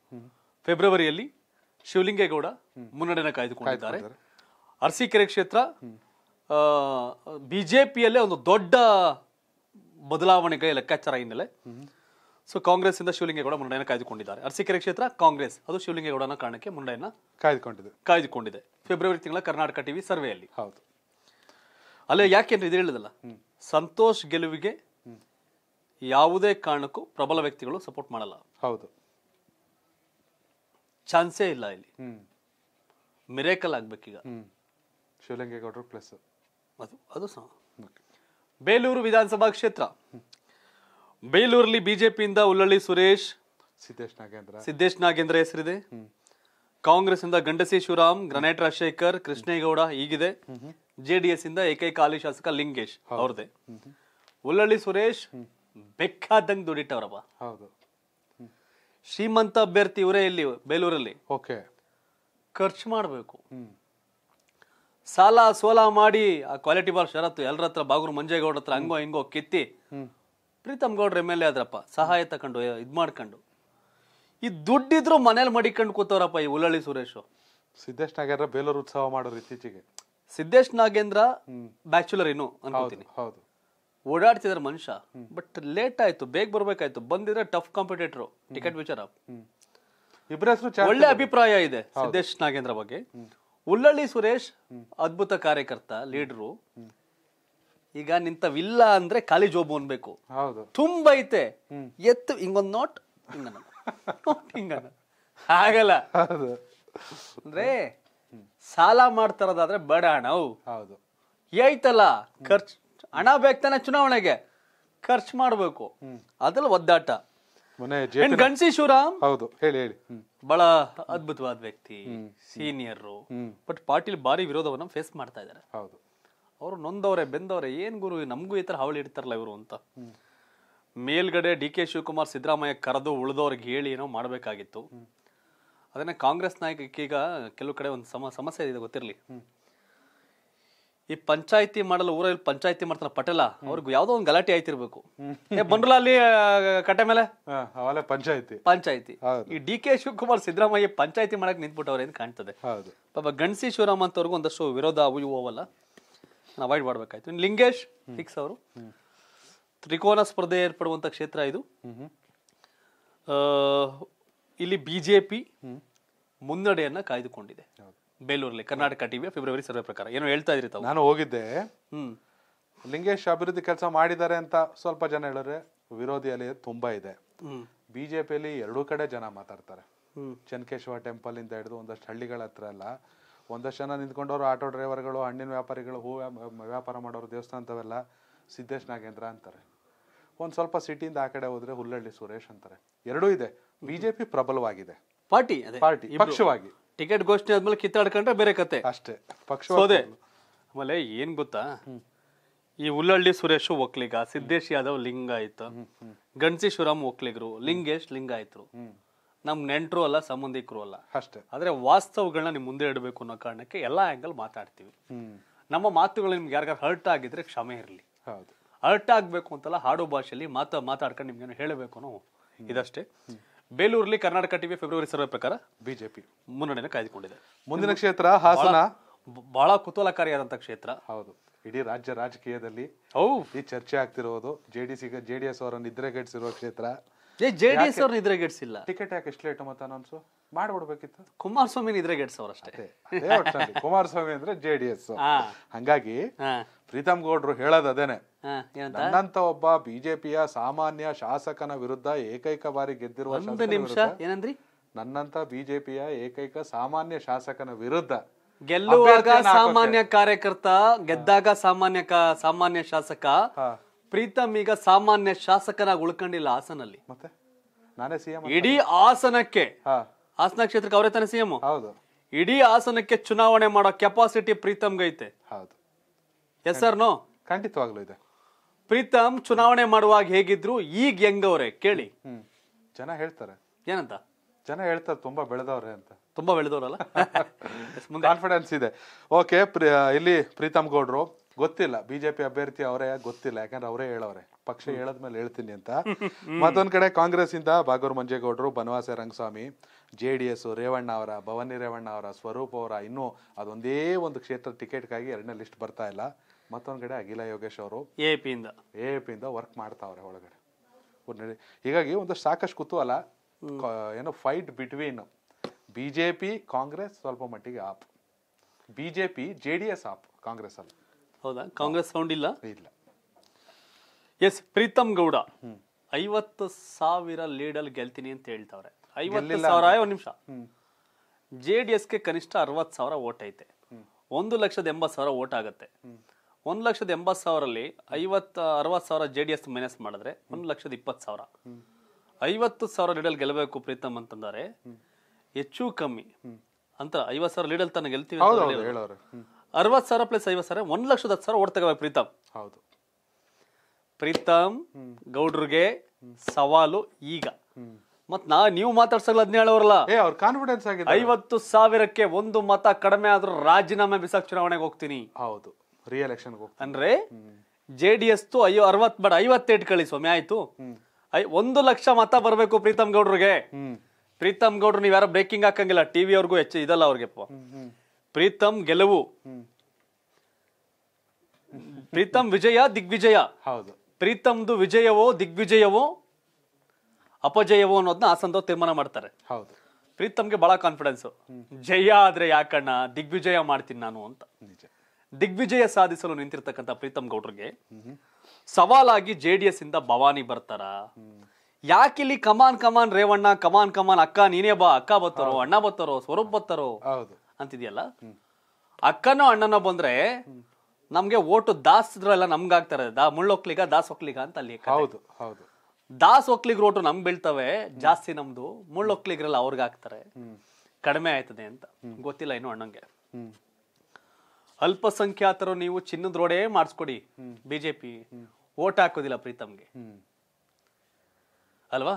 ಫೆಬ್ರವರಿಯಲ್ಲಿ ಶಿವಲಿಂಗೇಗೌಡ ಮುನ್ನಡೆನ ಕಾಯ್ದುಕೊಂಡಿದ್ದಾರೆ ಅರಸೀಕೆರೆ ಕ್ಷೇತ್ರ ಬಿ ಜೆ ಪಿಯಲ್ಲೇ ಒಂದು ದೊಡ್ಡ ಬದಲಾವಣೆಗಳ ಲೆಕ್ಕಾಚಾರ ಹಿನ್ನೆಲೆ ಸೊ ಕಾಂಗ್ರೆಸ್ ಇಂದ ಶಿವಲಿಂಗೇಗೌಡ ಮುಂಡೈನ ಕಾಯ್ದುಕೊಂಡಿದ್ದಾರೆ ಅರಸೀಕೆರೆ ಕ್ಷೇತ್ರ ಕಾಂಗ್ರೆಸ್ ಅದು ಶಿವಲಿಂಗೇಗೌಡನ ಕಾರಣಕ್ಕೆ ಮುಂಡೈನ ಕಾಯ್ದುಕೊಂಡಿದೆ ಕಾಯ್ದುಕೊಂಡಿದೆ ಫೆಬ್ರವರಿ ತಿಂಗಳ ಕರ್ನಾಟಕ ಟಿವಿ ಸರ್ವೆಯಲ್ಲಿ ಹೌದು ಅಲ್ಲೇ ಯಾಕೆಂದ್ರೆ ಇದು ಹೇಳಿದಲ್ಲ ಸಂತೋಷ್ ಗೆಲುವಿಗೆ ಯಾವುದೇ ಕಾರಣಕ್ಕೂ ಪ್ರಬಲ ವ್ಯಕ್ತಿಗಳು ಸಪೋರ್ಟ್ ಮಾಡಲ್ಲ ಹೌದು ಚಾನ್ಸೇ ಇಲ್ಲ ಇಲ್ಲಿ ಮಿರೇಕಲ್ ಆಗ್ಬೇಕೀಗ ಶಿವಲಿಂಗೇಗೌಡರು ಪ್ಲಸ್ ಅದು ಅದು ಬೇಲೂರು ವಿಧಾನಸಭಾ ಕ್ಷೇತ್ರ ಬೇಲೂರಲ್ಲಿ ಬಿಜೆಪಿಯಿಂದ ಉಲ್ಲಳ್ಳಿ ಸುರೇಶ್ ಸಿದ್ದೇಶ್ ನಾಗೇಂದ್ರ ಸಿದ್ದೇಶ್ ನಾಗೇಂದ್ರ ಹೆಸರಿದೆ ಕಾಂಗ್ರೆಸ್ ಇಂದ Gandasi Shivaram granite Rajashekhar Krishnegowda D JDS ಇಂದ ಏಕೈಕ ಹಾಲಿ ಶಾಸಕ ಲಿಂಗೇಶ್ ಅವ್ರದೇ ಉಲ್ಲಳ್ಳಿ ಸುರೇಶ್ ಬೆಕ್ಕಾದಂಗ್ ದುಡಿಟವರಪ್ಪ ಹೌದು ಶ್ರೀಮಂತ ಅಭ್ಯರ್ಥಿ ಇವರೇ ಇಲ್ಲಿ ಬೇಲೂರಲ್ಲಿ ಓಕೆ ಖರ್ಚು ಮಾಡಬೇಕು ಸಾಲ ಸೋಲ ಮಾಡಿ ಆ ಕ್ವಾಲಿಟಿ ಬಾಲ್ ಶರತ್ತು ಎಲ್ಲರ ಹತ್ರ ಬಾಗೂರು ಮಂಜೇಗೌಡ ಹತ್ರ ಹಂಗೋ ಹಿಂಗೋ ಕಿತ್ತಿ ಪ್ರೀತಮ್ ಗೌಡ್ರ ಎಮ್ ಎಲ್ ಎ ಆದ್ರಪ್ಪ ಸಹಾಯ ತಕೊಂಡು ಇದ್ ಮಾಡ್ಕೊಂಡು ಈ ದುಡ್ಡಿದ್ರು ಮನೇಲಿ ಮಡಿಕೊಂಡು ಕೂತವ್ರಪ್ಪ ಈ ಉಲ್ಲಳ್ಳಿ ಸುರೇಶ್ ಸಿದ್ದೇಶ್ ನಾಗೇಂದ್ರ ಬೇಲೂರು ಉತ್ಸವ ಮಾಡೋರು ಇತ್ತೀಚೆಗೆ ಸಿದ್ದೇಶ್ ನಾಗೇಂದ್ರ ಬ್ಯಾಚುಲರ್ ಇನ್ನು ಅನ್ಕೋತೀನಿ ಹೌದು ಓಡಾಡ್ತಿದಾರೆ ಮನುಷ್ಯ ಬಟ್ ಲೇಟ್ ಆಯ್ತು ಬೇಗ ಬರ್ಬೇಕಾಯ್ತು ಬಂದಿದ್ರೆ ಟಫ್ ಕಾಂಪಿಟೇಟರ್ ಟಿಕೆಟ್ ವಿಚಾರ ಒಳ್ಳೆ ಅಭಿಪ್ರಾಯ ಇದೆ ಸಿದ್ದೇಶ್ ನಾಗೇಂದ್ರ ಬಗ್ಗೆ ಉಳ್ಳಳ್ಳಿ ಸುರೇಶ್ ಅದ್ಭುತ ಕಾರ್ಯಕರ್ತ ಲೀಡ್ರು ಈಗ ನಿಂತವಿಲ್ಲ ಅಂದ್ರೆ ಖಾಲಿ ಜೋಬು ಅನ್ಬೇಕು ತುಂಬಾ ಐತೆ ಎತ್ತು ಹಿಂಗೊಂದ್ ನೋಟ್ ಹಿಂಗನ ಆಗಲ್ಲ ಅಂದ್ರೆ ಸಾಲ ಮಾಡ್ತಾರದಾದ್ರೆ ಬಡ ಹಣ ಹೌದು ಏಯ್ತಲ್ಲ ಖರ್ಚು ಹಣ ಬೇಕಾನೆ ಚುನಾವಣೆಗೆ ಖರ್ಚು ಮಾಡಬೇಕು ಅದ್ರಲ್ಲಿ ಒದ್ದಾಟ ಗಣಸಿ ಶಿವರಾಮ್ ಹೌದು ಹೇಳಿ ಹೇಳಿ ಬಹಳ ಅದ್ಭುತವಾದ ವ್ಯಕ್ತಿ ಸೀನಿಯರ್ ಬಟ್ ಪಾಟೀಲ್ ಭಾರಿ ವಿರೋಧವನ್ನ ಫೇಸ್ ಮಾಡ್ತಾ ಇದ್ದಾರೆ ಹೌದು ಅವರು ನೊಂದವ್ರೆ ಬೆಂದವ್ರೆ ಏನ್ ಗುರು ನಮಗೂ ಈ ತರ ಹಾವಳಿ ಇಡ್ತಾರಲ್ಲ ಇವರು ಅಂತ ಮೇಲ್ಗಡೆ ಡಿ ಕೆ ಶಿವಕುಮಾರ್ ಸಿದ್ದರಾಮಯ್ಯ ಕರೆದು ಉಳಿದವ್ರಿಗೆ ಹೇಳಿ ಏನೋ ಮಾಡಬೇಕಾಗಿತ್ತು ಅದನ್ನ ಕಾಂಗ್ರೆಸ್ ನಾಯಕಕ್ಕೀಗ ಕೆಲವು ಕಡೆ ಒಂದು ಸಮಸ್ಯೆ ಇದೆ ಗೊತ್ತಿರಲಿ ಈ ಪಂಚಾಯತಿ ಮಾಡಲ್ಲ ಊರಲ್ಲಿ ಪಂಚಾಯತಿ ಮಾಡ್ತಾನೆ ಪಟೇಲ ಅವ್ರಿಗೆ ಯಾವ್ದೋ ಒಂದು ಗಲಾಟೆ ಆಯ್ತಿರ್ಬೇಕು ಏ ಬಂದ್ರಲ್ಲ ಅಲ್ಲಿ ಕಟ್ಟೆ ಮೇಲೆ ಪಂಚಾಯತಿ ಪಂಚಾಯತಿ ಈ ಡಿ ಕೆ ಶಿವಕುಮಾರ್ ಸಿದ್ದರಾಮಯ್ಯ ಪಂಚಾಯತಿ ಮಾಡಕ್ ನಿಂತ್ಬಿಟ್ಟವ್ರೆ ಏನ್ ಕಾಣ್ತದೆ ಪಾಪ ಗಣಸಿ ಶಿವರಾಮ್ ಅಂತವ್ರಿಗೂ ಒಂದಷ್ಟು ವಿರೋಧ ಅವು ಇವು ಅವಲ್ಲ ಅವಾಯ್ಡ್ ಮಾಡ್ಬೇಕಾಯ್ತು ಲಿಂಗೇಶ್ ಫಿಕ್ಸ್ ಅವರು ತ್ರಿಕೋನ ಸ್ಪರ್ಧೆ ಏರ್ಪಡುವಂತ ಕ್ಷೇತ್ರ ಇದು ಇಲ್ಲಿ ಬಿಜೆಪಿ ಮುನ್ನಡೆಯನ್ನ ಕಾಯ್ದುಕೊಂಡಿದೆ ಬೇಲೂರಲ್ಲಿ ಕರ್ನಾಟಕ ಟಿವಿ ಫೆಬ್ರವರಿ ಸರ್ವೆ ಪ್ರಕಾರ ಏನೋ ಹೇಳ್ತಾ ಇದ್ರಿ ತಾವು ನಾನು ಹೋಗಿದ್ದೆ ಹ್ಮ್ ಲಿಂಗೇಶ್ ಅಭಿವೃದ್ಧಿ ಕೆಲಸ ಮಾಡಿದ್ದಾರೆ ಅಂತ ಸ್ವಲ್ಪ ಜನ ಹೇಳಿದ್ರೆ ವಿರೋಧಿ ಅಲ್ಲಿ ತುಂಬಾ ಇದೆ ಬಿಜೆಪಿಯಲ್ಲಿ ಎರಡೂ ಕಡೆ ಜನ ಮಾತಾಡ್ತಾರೆ ಚನ್ಕೇಶ್ವ ಟೆಂಪಲ್ ಇಂದ ಹಿಡಿದು ಒಂದಷ್ಟು ಹಳ್ಳಿಗಳ ಹತ್ರ ಎಲ್ಲ ಒಂದಷ್ಟು ಜನ ನಿಂತ್ಕೊಂಡವರು ಆಟೋ ಡ್ರೈವರ್ಗಳು ಹಣ್ಣಿನ ವ್ಯಾಪಾರಿಗಳು ಹೂ ವ್ಯಾಪಾರ ಮಾಡೋರು ದೇವಸ್ಥಾನ ಅಂತವೆಲ್ಲ ಸಿದ್ದೇಶ್ ನಾಗೇಂದ್ರ ಅಂತಾರೆ ಒಂದ್ ಸ್ವಲ್ಪ ಸಿಟಿಯಿಂದ ಆ ಕಡೆ ಹೋದ್ರೆ ಹುಲ್ಲಳ್ಳಿ ಸುರೇಶ್ ಅಂತಾರೆ ಎರಡೂ ಇದೆ ಬಿಜೆಪಿ ಪ್ರಬಲವಾಗಿದೆ ಪಾರ್ಟಿ ಪಾರ್ಟಿ ಪಕ್ಷವಾಗಿ ಟಿಕೆಟ್ ಘೋಷಣೆ ಆದ್ಮೇಲೆ ಕಿತ್ತಾಡ್ಕೊಂಡ್ರೆ ಬೇರೆ ಕತೆ ಅಷ್ಟೇ ಪಕ್ಷ ಹೋದೆ ಆಮೇಲೆ ಏನ್ ಗೊತ್ತಾ ಈ ಉಲ್ಲಳ್ಳಿ ಸುರೇಶ್ ಒಕ್ಲಿಗ ಸಿದ್ದೇಶ್ ಯಾದವ್ ಆಯ್ತು ಗಣಸಿ ಶಿವರಾಮ್ ಒಕ್ಲಿಗರು ಲಿಂಗೇಶ್ ಆಯ್ತು ನಮ್ ನೆಂಟರು ಅಲ್ಲ ಸಂಬಂಧಿಕರು ಅಲ್ಲ ಅಷ್ಟೇ ಆದ್ರೆ ವಾಸ್ತವಗಳನ್ನ ನಿಮ್ ಮುಂದೆ ಇಡಬೇಕು ಅನ್ನೋ ಕಾರಣಕ್ಕೆ ಎಲ್ಲಾ ಆಂಗಲ್ ಮಾತಾಡ್ತೀವಿ ನಮ್ಮ ಮಾತುಗಳು ನಿಮ್ಗೆ ಯಾರಿಗಾರು ಹರ್ಟ್ ಆಗಿದ್ರೆ ಕ್ಷಮೆ ಇರಲಿ ಹರ್ಟ್ ಆಗ್ಬೇಕು ಅಂತಲ್ಲ ಹಾಡು ಭಾಷೆಯಲ್ಲಿ ಮಾತಾ ಮಾತಾಡ್ಕೊಂಡು ನಿಮ್ಗೆ ಹೇಳಬೇಕು ಅನ್ನೋ ಇದಷ್ಟೇ ಬೇಲೂರಲ್ಲಿ ಕರ್ನಾಟಕ ಟಿವಿ ಫೆಬ್ರವರಿ ಸರ್ವೆ ಪ್ರಕಾರ ಬಿಜೆಪಿ ಮುನ್ನಡೆಯನ್ನು ಕಾಯ್ದುಕೊಂಡಿದೆ ಮುಂದಿನ ಕ್ಷೇತ್ರ ಹಾಸನ ಬಹಳ ಕುತೂಹಲಕಾರಿಯಾದಂತಹ ಕ್ಷೇತ್ರ ಹೌದು ಇಡೀ ರಾಜ್ಯ ರಾಜಕೀಯದಲ್ಲಿ ಈ ಚರ್ಚೆ ಆಗ್ತಿರೋದು J D C J D S ನಿದ್ರೆಗೆಡಿಸಿರುವ ಕ್ಷೇತ್ರ ಜೆ ಡಿ ಎಸ್ ಅವರು ನಿದ್ರೆಗೆಡಿಸಿಲ್ಲ ಟಿಕೆಟ್ ಯಾಕೆ ಎಷ್ಟು ಲೇಟ್ ಮತ್ತೆ ಅನೌನ್ಸು ಮಾಡ್ಬಿಡ್ಬೇಕಿತ್ತು ಕುಮಾರಸ್ವಾಮಿ ಇದ್ರೆ ಗೆಟ್ಸವ್ರ ಅಷ್ಟೇ ಕುಮಾರಸ್ವಾಮಿ ಅಂದ್ರೆ ಜೆ ಡಿ ಎಸ್ ಹಂಗಾಗಿ ಪ್ರೀತಮ್ ಗೌಡ್ರು ಹೇಳೋದು ಅದೇನೆ ನನ್ನಂತ ಒಬ್ಬ ಬಿಜೆಪಿಯ ಸಾಮಾನ್ಯ ಶಾಸಕನ ವಿರುದ್ಧ ಏಕೈಕ ಬಾರಿ ಗೆದ್ದಿರುವ ನಿಮಿಷ ಏನಂದ್ರಿ ನನ್ನಂತ ಬಿಜೆಪಿಯ ಏಕೈಕ ಸಾಮಾನ್ಯ ಶಾಸಕನ ವಿರುದ್ಧ ಗೆಲ್ಲುವಾಗ ಸಾಮಾನ್ಯ ಕಾರ್ಯಕರ್ತ ಗೆದ್ದಾಗ ಸಾಮಾನ್ಯ ಸಾಮಾನ್ಯ ಶಾಸಕ ಪ್ರೀತಮ್ ಈಗ ಸಾಮಾನ್ಯ ಶಾಸಕನಾಗಿ ಉಳ್ಕೊಂಡಿಲ್ಲ ಹಾಸನಲ್ಲಿ ಮತ್ತೆ ನಾನೇ ಸಿಎಂ ಇಡೀ ಹಾಸನಕ್ಕೆ ಹಾಸನ ಕ್ಷೇತ್ರಕ್ಕೆ ಅವರೇ ತಾನೇ ಸಿಎಂ ಹೌದು ಇಡೀ ಹಾಸನಕ್ಕೆ ಚುನಾವಣೆ ಮಾಡೋ ಕೆಪಾಸಿಟಿ ಪ್ರೀತಮ್ ಗೈತೆ ಹೌದು ಎಸ್ ಆರ್ ನೋ ಖಂಡಿತವಾಗ್ಲೂ ಇದೆ ಪ್ರೀತಮ್ ಚುನಾವಣೆ ಮಾಡುವಾಗ ಹೇಗಿದ್ರು ಈಗ ಹೆಂಗವ್ರೆ ಕೇಳಿ ಜನ ಹೇಳ್ತಾರೆ ಏನಂತ ಜನ ಹೇಳ್ತಾರೆ ತುಂಬಾ ಬೆಳೆದವ್ರೆ ಅಂತ ತುಂಬಾ ಬೆಳೆದವ್ರಲ್ಲ ಮುಂದ್ ಕಾನ್ಫಿಡೆನ್ಸ್ ಇದೆ ಓಕೆ ಇಲ್ಲಿ ಪ್ರೀತಮ್ ಗೌಡ್ರು ಗೊತ್ತಿಲ್ಲ ಬಿಜೆಪಿ ಅಭ್ಯರ್ಥಿ ಅವರೇ ಗೊತ್ತಿಲ್ಲ ಯಾಕಂದ್ರೆ ಅವರೇ ಹೇಳವ್ರೆ ಪಕ್ಷ ಹೇಳದ್ಮೇಲೆ ಹೇಳ್ತೀನಿ ಅಂತ ಮತ್ತೊಂದ್ ಕಡೆ ಕಾಂಗ್ರೆಸ್ ಇಂದ ಬಾಗೂರ್ ಮಂಜೇಗೌಡರು Banavase Rangaswamy J D S Revanna ಅವರ ಭವಾನಿ ರೇವಣ್ಣ ಅವರ ಸ್ವರೂಪ್ ಅವರ ಇನ್ನೂ ಅದೊಂದೇ ಒಂದು ಕ್ಷೇತ್ರ ಟಿಕೆಟ್ಗಾಗಿ ಎರಡನೇ ಲಿಸ್ಟ್ ಬರ್ತಾ ಇಲ್ಲ ಮತ್ತೊಂದು ಕಡೆ ಅಖಿಲ ಯೋಗೇಶ್ ಅವರು ಎ ಪಿಯಿಂದ ಎ ಪಿಯಿಂದ ವರ್ಕ್ ಮಾಡ್ತಾವ್ರೆ ಒಳಗಡೆ ಹೀಗಾಗಿ ಒಂದು ಸಾಕಷ್ಟು ಕುತೂಹಲ ಏನೋ fight between B J P Congress ಸ್ವಲ್ಪ ಮಟ್ಟಿಗೆ AAP B J P J D S AAP Congress ಅಲ್ಲಿ ಹೌದಾ ಕಾಂಗ್ರೆಸ್ ಸೌಂಡ್ ಇಲ್ಲ ಇಲ್ಲ ಎಸ್ ಪ್ರೀತಮ್ ಗೌಡ ಐವತ್ತು ಸಾವಿರ ಲೀಡಲ್ಲಿ ಗೆಲ್ತೀನಿ ಅಂತ ಹೇಳ್ತಾವ್ರೆ ಐವತ್ತು ಸಾವಿರ ಒಂದು ನಿಮಿಷ ಜೆ ಡಿ ಎಸ್ಗೆ ಕನಿಷ್ಠ ಅರವತ್ತು ಸಾವಿರ ಓಟ್ ಐತೆ ಒಂದು ಲಕ್ಷದ ಎಂಬತ್ತು ಸಾವಿರ ಓಟ್ ಆಗುತ್ತೆ ಒಂದು ಲಕ್ಷದ ಎಂಬತ್ತು ಸಾವಿರಲ್ಲಿ ಐವತ್ತು ಅರವತ್ತು ಸಾವಿರ ಜೆ ಡಿ ಎಸ್ ಮೈನಸ್ ಮಾಡಿದ್ರೆ ಒಂದು ಲಕ್ಷದ ಇಪ್ಪತ್ತು ಸಾವಿರ ಐವತ್ತು ಸಾವಿರ ಲೀಡಲ್ ಗೆಲ್ಲಬೇಕು ಪ್ರೀತಮ್ ಅಂತಂದರೆ ಹೆಚ್ಚು ಕಮ್ಮಿ ಅಂತ ಐವತ್ತು ಸಾವಿರ ಲೀಡಲ್ ತಾನು ಗೆಲ್ತೀವಿ ಅರವತ್ತು ಸಾವಿರ ಪ್ಲಸ್ ಐವತ್ತು ಸಾವಿರ ಒಂದು ಲಕ್ಷದ ಹತ್ತು ಸಾವಿರ ಓಟ್ ತಗೋಬೇಕು ಪ್ರೀತಮ್ ಹೌದು ಪ್ರೀತಮ್ ಗೌಡ್ರಿಗೆ ಸವಾಲು ಈಗ ಮತ್ ನಾ ನೀವು ಮಾತಾಡ್ಸಲ್ಲ ಅದ್ನ ಅವರಲ್ಲ ಏ ಅವ್ರ ಕಾನ್ಫಿಡೆನ್ಸ್ ಆಗಿದೆ ಐವತ್ತು ಸಾವಿರಕ್ಕೆ ಒಂದು ಮತ ಕಡಿಮೆ ಆದ್ರೂ ರಾಜೀನಾಮೆ ಬಿಸಾಕ್ ಚುನಾವಣೆಗೆ ಹೋಗ್ತೀನಿ ಹೌದು ರಿಎಲೆಕ್ಷನ್ ಅಂದ್ರೆ ಜೆ ಡಿ ಎಸ್ ಅಯ್ಯೋ ಅರವತ್ ಬೇಡ ಐವತ್ತೆಂಟು ಕಳಿ ಸ್ವಾಮಿ ಆಯ್ತು ಒಂದು ಲಕ್ಷ ಮತ ಬರಬೇಕು ಪ್ರೀತಮ್ ಗೌಡ್ರಿಗೆ ಪ್ರೀತಮ್ ಗೌಡ್ರು ನೀವ್ ಯಾರು ಬ್ರೇಕಿಂಗ್ ಹಾಕಂಗಿಲ್ಲ ಟಿವಿ ಅವ್ರಿಗೂ ಹೆಚ್ಚು ಇದಲ್ಲ ಅವ್ರಿಗೆ ಪ್ರೀತಮ್ ಗೆಲುವು ಪ್ರೀತಮ್ ವಿಜಯ ದಿಗ್ವಿಜಯ ಹೌದು ಪ್ರೀತಮ್ದು ವಿಜಯವೋ ದಿಗ್ವಿಜಯವೋ ಅಪಜಯವೋ ಅನ್ನೋದನ್ನ ಆಸಂದೋ ತೀರ್ಮಾನ ಮಾಡ್ತಾರೆ ಹೌದು ಪ್ರೀತಮ್ಗೆ ಬಹಳ ಕಾನ್ಫಿಡೆನ್ಸ್ ಜಯ ಆದ್ರೆ ಯಾಕಣ್ಣ ದಿಗ್ವಿಜಯ ಮಾಡ್ತೀನಿ ನಾನು ಅಂತ ದಿಗ್ವಿಜಯ ಸಾಧಿಸಲು ನಿಂತಿರ್ತಕ್ಕಂಥ ಪ್ರೀತಮ್ ಗೌಡ್ರಿಗೆ ಸವಾಲಾಗಿ ಜೆ ಡಿ ಎಸ್ ಇಂದ ಭವಾನಿ ಬರ್ತಾರ ಇಲ್ಲಿ ಕಮಾನ್ ಕಮಾನ್ ರೇವಣ್ಣ ಕಮಾನ್ ಕಮಾನ್ ಅಕ್ಕ ನೀನೇ ಬಾ ಅಕ್ಕ ಬತ್ತಾರೋ ಅಣ್ಣ ಬತ್ತಾರೋ ಸ್ವರೂಪ್ ಬತ್ತಾರೋ ಹೌದು ಅಂತಿದೆಯಲ್ಲ ಅಕ್ಕನೋ ಅಣ್ಣನೋ ಬಂದ್ರೆ ನಮ್ಗೆ ಓಟು ಎಲ್ಲ ನಮ್ಗಾಗ್ತಾರೆ ದಾ ಮುಳ್ಳೊಕ್ಲಿಗ ದಾಸ್ ಹೊಕ್ಲಿಗ ಅಂತ ಅಲ್ಲಿ ಹೌದು ಹೌದು ದಾಸ್ ಒಕ್ಲಿಗ್ ರೋಟು ನಮ್ ಬೀಳ್ತವೆ ಜಾಸ್ತಿ ನಮ್ದು ಮುಳ್ಳೊಕ್ಲಿಗ್ರಲ್ಲ ಅವ್ರಿಗೆ ಹಾಕ್ತಾರೆ ಕಡಿಮೆ ಆಯ್ತದೆ ಅಂತ ಗೊತ್ತಿಲ್ಲ ಇನ್ನು ಅಣ್ಣಂಗೆ ಅಲ್ಪಸಂಖ್ಯಾತರು ನೀವು ಚಿನ್ನದ ರೋಡೇ ಮಾಡಿಸ್ಕೊಡಿ ಬಿಜೆಪಿ ಓಟ್ ಹಾಕೋದಿಲ್ಲ ಪ್ರೀತಮ್ಗೆ ಅಲ್ವಾ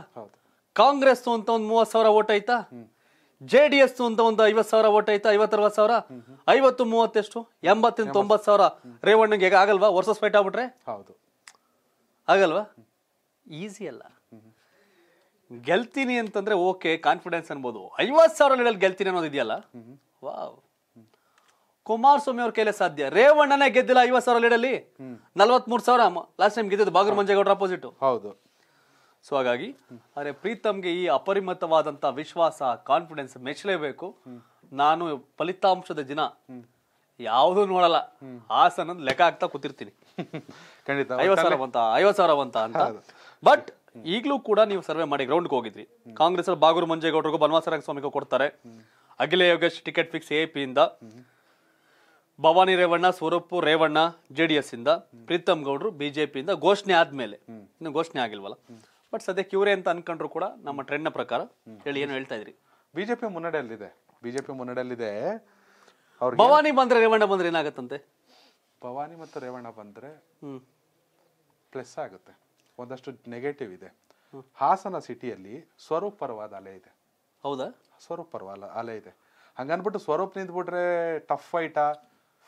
ಕಾಂಗ್ರೆಸ್ ಅಂತ ಒಂದ್ ಮೂವತ್ ಸಾವಿರ ಓಟ್ ಆಯ್ತಾ ಜೆ ಡಿ ಎಸ್ ಅಂತ ಒಂದು ಐವತ್ ಸಾವಿರ ಓಟ್ ಆಯ್ತಾ ಐವತ್ತರವತ್ ಸಾವಿರ ಐವತ್ತು ಮೂವತ್ತೆಷ್ಟು ಎಂಬತ್ತಿಂದ ತೊಂಬತ್ ಸಾವಿರ ರೇವಣ್ಣಗೆ ಆಗಲ್ವಾ ವರ್ಷ ಸ್ಪೈಟ್ ಆಗ್ಬಿಟ್ರೆ ಹೌದು ಆಗಲ್ವಾ ಈಸಿ ಅಲ್ಲ ಗೆಲ್ತೀನಿ ಅಂತಂದ್ರೆ ಓಕೆ ಕಾನ್ಫಿಡೆನ್ಸ್ ಅನ್ಬೋದು ಐವತ್ತು ಸಾವಿರ ಲೀಡಲ್ಲಿ ಗೆಲ್ತೀನಿ ಅನ್ನೋದು ಇದೆಯಲ್ಲ ವಾವ್ ಕುಮಾರಸ್ವಾಮಿ ಅವ್ರ ಕೈಲೇ ಸಾಧ್ಯ ರೇವಣ್ಣನೇ ಗೆದ್ದಿಲ್ಲ ಐವತ್ತು ಸಾವಿರ ಲೀಡಲ್ಲಿ ನಲ್ವತ್ಮೂರು ಸಾವಿರ ಲಾಸ್ಟ್ ಟೈಮ್ ಗೆದ್ದಿದ್ದು ಬಾಗರ್ ಮಂಜೇಗೌಡರ ಅಪೋಸಿಟ್ ಹೌದು ಸೊ ಹಾಗಾಗಿ ಅರೆ ಪ್ರೀತಮ್ಗೆ ಈ ಅಪರಿಮಿತವಾದಂಥ ವಿಶ್ವಾಸ ಕಾನ್ಫಿಡೆನ್ಸ್ ಮೆಚ್ಚಲೇಬೇಕು ನಾನು ಫಲಿತಾಂಶದ ದಿನ ಯಾವುದೂ ನೋಡಲ್ಲ ಹಾಸನ ಲೆಕ್ಕ ಹಾಕ್ತಾ ಕೂತಿರ್ತೀನಿ ಖಂಡಿತ ಐವತ್ತು ಸಾವಿರ ಬಂತ ಐವತ್ತು ಸಾವಿರ ಬಂತ ಅಂತ ಬಟ್ ಈಗಲೂ ಕೂಡ ನೀವು ಸರ್ವೆ ಮಾಡಿ ಗ್ರೌಂಡ್ಗೆ ಹೋಗಿದ್ರಿ ಕಾಂಗ್ರೆಸ್ ಬಾಗೂರು ಮಂಜೇಗೌಡರಿಗೂ ಬನವಾಸರಾಯ ಸ್ವಾಮಿಗೂ ಕೊಡ್ತಾರೆ Akhila Yogesh ticket fix A ಪಿಯಿಂದ Bhavani Revanna Swaroop Revanna J D S ಇಂದ ಪ್ರೀತಮ್ ಗೌಡ್ರು ಬಿಜೆಪಿಯಿಂದ ಘೋಷಣೆ ಆದ್ಮೇಲೆ ಇನ್ನು ಘೋಷಣೆ ಆಗಿಲ್ವಲ್ಲ ಬಟ್ ಸದ್ಯಕ್ಕೆ ಇವರೇ ಅಂತ ಅನ್ಕೊಂಡ್ರು ಕೂಡ ನಮ್ಮ ಟ್ರೆಂಡ್ ನ ಪ್ರಕಾರ ಹೇಳಿ ಏನು ಹೇಳ್ತಾ ಇದ್ರಿ ಬಿಜೆಪಿ ಮುನ್ನಡೆಯಲ್ಲಿದೆ ಬಿಜೆಪಿ ಮುನ್ನಡೆಯಲ್ಲಿದೆ ಭವಾನಿ ಬಂದ್ರೆ ರೇವಣ್ಣ ಬಂದ್ರೆ ಏನಾಗತ್ತಂತೆ ಭವಾನಿ ಮತ್ತು ರೇವಣ್ಣ ಬಂದ್ರೆ ಪ್ಲಸ್ ಆಗುತ್ತೆ ಒಂದಷ್ಟು ನೆಗೆಟಿವ್ ಇದೆ ಹಾಸನ ಸಿಟಿಯಲ್ಲಿ ಸ್ವರೂಪರವಾದ ಅಲೆ ಇದೆ ಹೌದಾ ಸ್ವರೂಪರವಾದ ಅಲೆ ಇದೆ ಹಂಗನ್ಬಿಟ್ಟು ಸ್ವರೂಪ್ ನಿಂತ್ಬಿಟ್ರೆ ಟಫ್ ಫೈಟಾ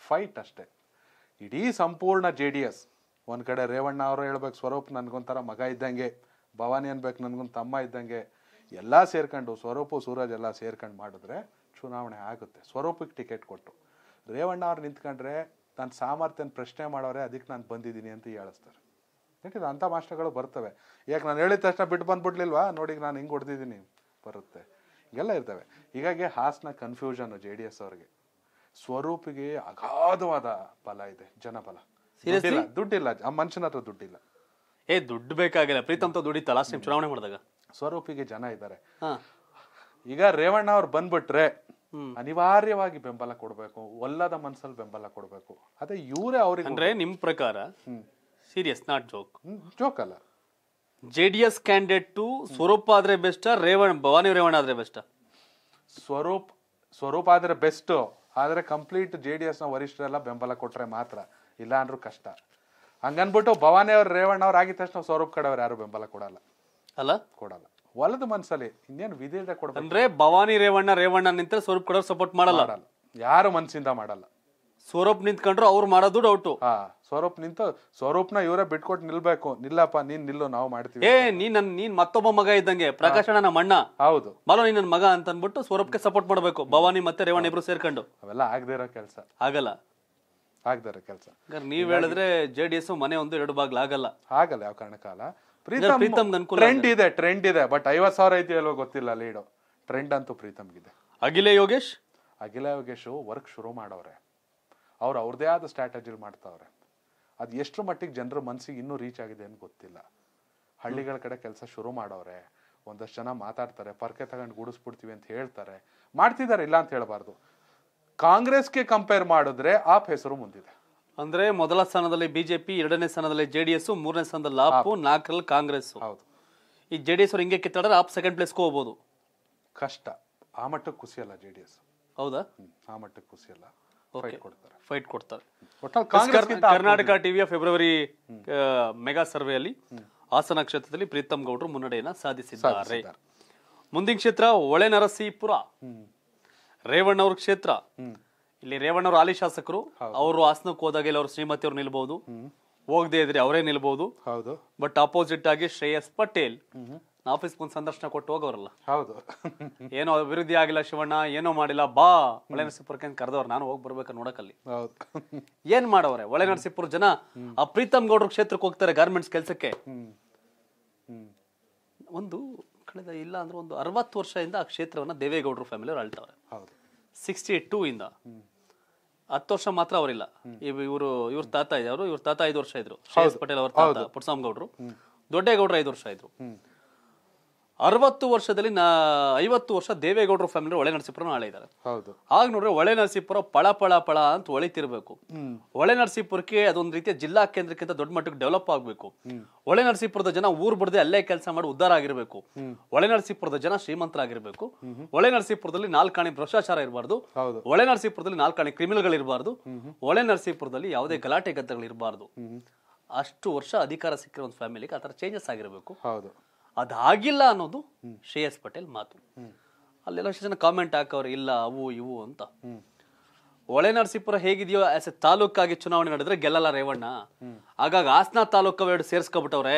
ಫೈಟ್ ಅಷ್ಟೇ ಇಡೀ ಸಂಪೂರ್ಣ ಜೆ ಡಿ ಎಸ್ ಒಂದು ಕಡೆ ರೇವಣ್ಣ ಅವರು ಹೇಳ್ಬೇಕು ಸ್ವರೂಪ್ ನನಗೊಂಥರ ಮಗ ಇದ್ದಂಗೆ ಭವಾನಿ ಅನ್ಬೇಕು ನನಗೊಂದು ತಮ್ಮ ಇದ್ದಂಗೆ ಎಲ್ಲ ಸೇರ್ಕೊಂಡು ಸ್ವರೂಪ ಸೂರಜ್ ಎಲ್ಲ ಸೇರ್ಕೊಂಡು ಮಾಡಿದ್ರೆ ಚುನಾವಣೆ ಆಗುತ್ತೆ ಸ್ವರೂಪಕ್ಕೆ ಟಿಕೆಟ್ ಕೊಟ್ಟು ರೇವಣ್ಣ ಅವ್ರು ನಿಂತ್ಕೊಂಡ್ರೆ ನನ್ನ ಸಾಮರ್ಥ್ಯನ ಪ್ರಶ್ನೆ ಮಾಡೋರೆ ಅದಕ್ಕೆ ನಾನು ಬಂದಿದ್ದೀನಿ ಅಂತ ಹೇಳಿಸ್ತಾರೆ ಅಂತ ಅಂಥ ಮಾಸ್ಟರ್ಗಳು ಬರ್ತವೆ ಯಾಕೆ ನಾನು ಹೇಳಿದ ತಕ್ಷಣ ಬಿಟ್ಟು ಬಂದ್ಬಿಡ್ಲಿಲ್ವಾ ನೋಡಿ ನಾನು ಹಿಂಗೆ ಹೊಡೆದಿದ್ದೀನಿ ಬರುತ್ತೆ ಹೀಗೆಲ್ಲ ಇರ್ತವೆ ಹೀಗಾಗಿ Hassan confusion J D S ಅವ್ರಿಗೆ ಸ್ವರೂಪಿಗೆ ಅಗಾಧವಾದ ಬಲ ಇದೆ ಜನಬಲ ದುಡ್ಡಿಲ್ಲ ಆ ಮನುಷ್ಯನ ಹತ್ರ ದುಡ್ಡಿಲ್ಲ ಏ ದುಡ್ಡು ಬೇಕಾಗಿಲ್ಲ ಪ್ರೀತಮ್ ಅಂತ ಲಾಸ್ಟ್ ಟೈಮ್ ಚುನಾವಣೆ ಮಾಡಿದಾಗ ಸ್ವರೂಪಿಗೆ ಜನ ಇದ್ದಾರೆ ಈಗ ರೇವಣ್ಣ ಅವ್ರು ಬಂದ್ಬಿಟ್ರೆ ಅನಿವಾರ್ಯವಾಗಿ ಬೆಂಬಲ ಕೊಡಬೇಕು ಒಲ್ಲದ ಮನಸ್ಸಲ್ಲಿ ಬೆಂಬಲ ಕೊಡಬೇಕು ಅದೇ ಇವರೇ ಅವ್ರಿಗೆ ಅಂದ್ರೆ ನಿಮ್ ಪ್ರಕಾರ ಸೀರಿಯಸ್ ನಾಟ್ ಜೋಕ್ ಜೋಕ್ ಅಲ್ಲ J D S candidate Swaroop ಆದ್ರೆ ಬೆಸ್ಟ್ ರೇವಣ್ ಭವಾನಿ ರೇವಣ್ಣ ಆದ್ರೆ ಬೆಸ್ಟ್ ಸ್ವರೂಪ್ ಸ್ವರೂಪ ಆದ್ರೆ ಬೆಸ್ಟ್ ಆದ್ರೆ ಕಂಪ್ಲೀಟ್ ಜೆ ಡಿ ಎಸ್ನ ವರಿಷ್ಠರೆಲ್ಲ ಬೆಂಬಲ ಕೊಟ್ರೆ ಮಾತ್ರ ಇಲ್ಲ ಅಂದ್ರೂ ಕಷ್ಟ ಹಂಗನ್ಬಿಟ್ಟು ಭವಾನಿ ಅವ್ರ ರೇವಣ್ಣ ಅವ್ರು ಆಗಿದ ತಕ್ಷಣ ಸ್ವರೂಪ್ ಕಡೆ ಅವ್ರು ಯಾರು ಬೆಂಬಲ ಕೊಡಲ್ಲ ಅಲ್ಲ ಕೊಡಲ್ಲ ಒಲದ ಮನ್ಸಲ್ಲಿ ಇನ್ನೇನು ವಿಧಿಲ್ದೆ ಕೊಡ ಅಂದ್ರೆ ಭವಾನಿ ರೇವಣ್ಣ ರೇವಣ್ಣ ನಿಂತ ಸ್ವರೂಪ್ ಕಡೆ ಸಪೋರ್ಟ್ ಮಾಡಲ್ಲ ಮಾಡಲ್ಲ ಯಾರು ಮನಸ್ಸಿಂದ ಮಾಡಲ್ಲ ಸ್ವರೂಪ್ ನಿಂತ್ಕೊಂಡ್ರು ಅವ್ರು ಮಾಡೋದು ಡೌಟು ಹಾ ಸ್ವರೂಪ್ ನಿಂತು ಸ್ವರೂಪ್ನ ಇವರೇ ಬಿಟ್ಕೊಟ್ಟು ನಿಲ್ಬೇಕು ನಿಲ್ಲಪ್ಪ ನೀನ್ ನಿಲ್ಲು ನಾವು ಮಾಡ್ತೀವಿ ಏ ನೀನ್ ನೀನ್ ಮತ್ತೊಬ್ಬ ಮಗ ಇದ್ದಂಗೆ ಪ್ರಕಾಶನ ನಮ್ಮ ಅಣ್ಣ ಹೌದು ಮಲೋ ನೀನ್ ಮಗ ಅಂತ ಅಂದ್ಬಿಟ್ಟು ಸ್ವರೂಪ್ಗೆ ಸಪೋರ್ಟ್ ಮಾಡ್ಬೇಕು ಭವಾನಿ ಮತ್ತೆ ರೇವಣ್ಣ ಇಬ್ರು ಸೇರ್ಕೊಂಡು ಅವೆಲ್ಲ ಆಗದೆ ಇರೋ ಕೆಲಸ ಆಗಲ್ಲ ಆಗದೆ ಇರೋ ಕೆಲಸ ನೀವ್ ಹೇಳಿದ್ರೆ ಜೆ ಡಿ ಎಸ್ ಮನೆ ಒಂದು ಎರಡು ಬಾಗ್ಲ ಆಗಲ್ಲ ಆಗಲ್ಲ ಯಾವ ಕಾಲ ಪ್ರೀತಮ್ ಟ್ರೆಂಡ್ ಇದೆ ಟ್ರೆಂಡ್ ಇದೆ ಬಟ್ ಐವತ್ ಸಾವಿರ ಐತಿ ಅಲ್ವ ಗೊತ್ತಿಲ್ಲ ಲೀಡು ಟ್ರೆಂಡ್ ಅಂತೂ ಇದೆ ಅಗಿಲೇ ಯೋಗೇಶ್ ಅಗಿಲೇ ಯೋಗೇಶ್ ವರ್ಕ್ ಶುರು ಮಾಡವ್ರೆ ಅವ್ರ ಅವ್ರದೇ ಆದ ಸ್ಟ್ರಾಟಜಿಲ್ ಮಾಡ್ತಾವ್ರೆ ಅದು ಎಷ್ಟು ಮಟ್ಟಿಗೆ ಜನರ ಮನಸ್ಸಿಗೆ ಇನ್ನೂ ರೀಚ್ ಆಗಿದೆ ಅಂತ ಗೊತ್ತಿಲ್ಲ ಹಳ್ಳಿಗಳ ಕಡೆ ಕೆಲಸ ಶುರು ಮಾಡೋರೆ ಒಂದಷ್ಟು ಜನ ಮಾತಾಡ್ತಾರೆ ಪರ್ಕೆ ತಗೊಂಡು ಗುಡಿಸ್ಬಿಡ್ತೀವಿ ಅಂತ ಹೇಳ್ತಾರೆ ಮಾಡ್ತಿದ್ದಾರೆ ಇಲ್ಲ ಅಂತ ಹೇಳಬಾರ್ದು ಕಾಂಗ್ರೆಸ್ಗೆ ಕಂಪೇರ್ ಮಾಡಿದ್ರೆ ಆಪ್ ಹೆಸರು ಮುಂದಿದೆ ಅಂದ್ರೆ ಮೊದಲ ಸ್ಥಾನದಲ್ಲಿ ಬಿಜೆಪಿ ಎರಡನೇ ಸ್ಥಾನದಲ್ಲಿ ಜೆಡಿಎಸ್ ಮೂರನೇ ಸ್ಥಾನದಲ್ಲಿ ಆಪ್ ನಾಲ್ಕರಲ್ಲಿ ಕಾಂಗ್ರೆಸ್ ಹೌದು ಈ ಜೆಡಿಎಸ್ ಎಸ್ ಹಿಂಗೆ ಕಿತ್ತಾಡ್ರೆ ಆಪ್ ಸೆಕೆಂಡ್ ಪ್ಲೇಸ್ಗೆ ಹೋಗ್ಬೋದು ಕಷ್ಟ ಆ ಮಟ್ಟಕ್ಕೆ ಖುಷಿಯಲ್ಲ ಜೆಡಿಎಸ್ ಹೌದಾ ಆ ಮಟ್ಟಕ್ಕೆ ಖುಷಿಯಲ್ಲ ಫೈಟ್ ಕೊಡ್ತಾರೆ ಕರ್ನಾಟಕ ಟಿವಿಯ ಫೆಬ್ರವರಿ ಮೆಗಾ ಸರ್ವೆಯಲ್ಲಿ ಹಾಸನ ಕ್ಷೇತ್ರದಲ್ಲಿ ಪ್ರೀತಮ್ ಗೌಡ್ರು ಮುನ್ನಡೆಯನ್ನ ಸಾಧಿಸಿದ್ದಾರೆ ಮುಂದಿನ ಕ್ಷೇತ್ರ ಒಳೆ ನರಸೀಪುರ ರೇವಣ್ಣವ್ರ ಕ್ಷೇತ್ರ ಇಲ್ಲಿ ರೇವಣ್ಣವ್ರ ಹಾಲಿ ಶಾಸಕರು ಅವರು ಹಾಸನಕ್ಕೆ ಹೋದಾಗ ಇಲ್ಲಿ ಅವ್ರ ಶ್ರೀಮತಿ ಅವ್ರು ನಿಲ್ಬಹುದು ಹೋಗದೆ ಇದ್ರೆ ಅವರೇ ನಿಲ್ಬಹುದು ಬಟ್ ಅಪೋಸಿಟ್ ಆಗಿ ಶ್ರೇಯಸ್ ಪಟೇಲ್ ಆಫೀಸ್ ಮುಂದೆ ಸಂದರ್ಶನ ಕೊಟ್ಟು ಹೋಗೋರಲ್ಲ ಹೌದು ಏನೋ ಅಭಿವೃದ್ಧಿ ಆಗಿಲ್ಲ ಶಿವಣ್ಣ ಏನೋ ಮಾಡಿಲ್ಲ ಬಾ ಒಳನರಸೀಪುರಕ್ಕೆ ಕರೆದವ್ರು ನಾನು ಹೋಗಿ ಬರ್ಬೇಕು ನೋಡಕಲ್ಲಿ ಹೌದು ಏನ್ ಮಾಡವ್ರೆ ಒಳನರಸೀಪುರ ಜನ ಆ ಪ್ರೀತಮ್ ಗೌಡ್ರ ಕ್ಷೇತ್ರಕ್ಕೆ ಹೋಗ್ತಾರೆ ಗಾರ್ಮೆಂಟ್ಸ್ ಕೆಲಸಕ್ಕೆ ಒಂದು ಕಳೆದ ಇಲ್ಲ ಅಂದ್ರೆ ಒಂದು ಅರವತ್ತು ವರ್ಷದಿಂದ ಆ ಕ್ಷೇತ್ರವನ್ನ ದೇವೇಗೌಡರು ಫ್ಯಾಮಿಲಿ ಅವ್ರು ಸಿಕ್ಸ್ಟಿ ಟೂ ಇಂದ ಹತ್ತು ವರ್ಷ ಮಾತ್ರ ಅವರಿಲ್ಲ ಇವರು ಇವ್ರ ತಾತ ಇದ್ರು ಇವ್ರ ತಾತ ಐದು ವರ್ಷ ಇದ್ರು ಪಟೇಲ್ ಅವ್ರ ತಾತ ಪುಟ್ಸಾಮ್ ಗೌಡ್ರು ದೊಡ್ಡೇಗೌಡ್ರು ಐದು ವರ್ಷ ಇದ್ರು ಅರವತ್ತು ವರ್ಷದಲ್ಲಿ ನಾ ಐವತ್ತು ವರ್ಷ ದೇವೇಗೌಡರ ಫ್ಯಾಮಿಲಿ ಒಳೆ ನರಸೀಪುರ ಆಳ ಇದ್ದಾರೆ ಆಗ ನೋಡ್ರೆ ಒಳೆ ನರಸೀಪುರ ಪಳ ಪಳ ಪಳ ಅಂತ ಒಳಿತಿರ್ಬೇಕು ಒಳೆ ನರಸೀಪುರಕ್ಕೆ ಅದೊಂದು ರೀತಿಯ ಜಿಲ್ಲಾ ಕೇಂದ್ರಕ್ಕಿಂತ ದೊಡ್ಡ ಮಟ್ಟಕ್ಕೆ ಡೆವಲಪ್ ಆಗ್ಬೇಕು ಒಳೆ ನರಸೀಪುರದ ಜನ ಊರ್ ಬಿಡದೆ ಅಲ್ಲೇ ಕೆಲಸ ಮಾಡಿ ಉದ್ದಾರ ಆಗಿರ್ಬೇಕು ಒಳೆ ನರಸೀಪುರದ ಜನ ಶ್ರೀಮಂತರಾಗಿರ್ಬೇಕು ಒಳೆ ನರಸೀಪುರದಲ್ಲಿ ನಾಲ್ಕಾಣಿ ಭ್ರಷ್ಟಾಚಾರ ಇರಬಾರ್ದು ಒಳೆ ನರಸೀಪುರದಲ್ಲಿ ನಾಲ್ಕಾಣಿ ಕ್ರಿಮಿನಲ್ಗಳು ಇರಬಾರ್ದು ಒಳೆ ನರಸೀಪುರದಲ್ಲಿ ಯಾವುದೇ ಗಲಾಟೆ ಗದ್ದೆಗಳು ಇರಬಾರ್ದು ಅಷ್ಟು ವರ್ಷ ಅಧಿಕಾರ ಸಿಕ್ಕಿರೋ ಒಂದು ಫ್ಯಾಮಿಲಿಗೆ ಆ ಥರ ಚೇಂಜಸ್ ಆಗಿರಬೇಕು ಹೌದು ಅದಾಗಿಲ್ಲ ಅನ್ನೋದು ಶ್ರೇಯಸ್ ಪಟೇಲ್ ಮಾತು ಅಲ್ಲೆಲ್ಲ ಎಷ್ಟು ಜನ ಕಾಮೆಂಟ್ ಹಾಕೋರು ಇಲ್ಲ ಅವು ಇವು ಅಂತ ನರಸೀಪುರ ಹೇಗಿದೆಯೋ ಆಸ್ ಎ ತಾಲೂಕಾಗಿ ಚುನಾವಣೆ ನಡೆದ್ರೆ ಗೆಲ್ಲಲ್ಲ ರೇವಣ್ಣ ಹಾಗಾಗಿ ಹಾಸನ ತಾಲೂಕು ಎರಡು ಸೇರಿಸ್ಕೊಬಿಟ್ಟವ್ರೆ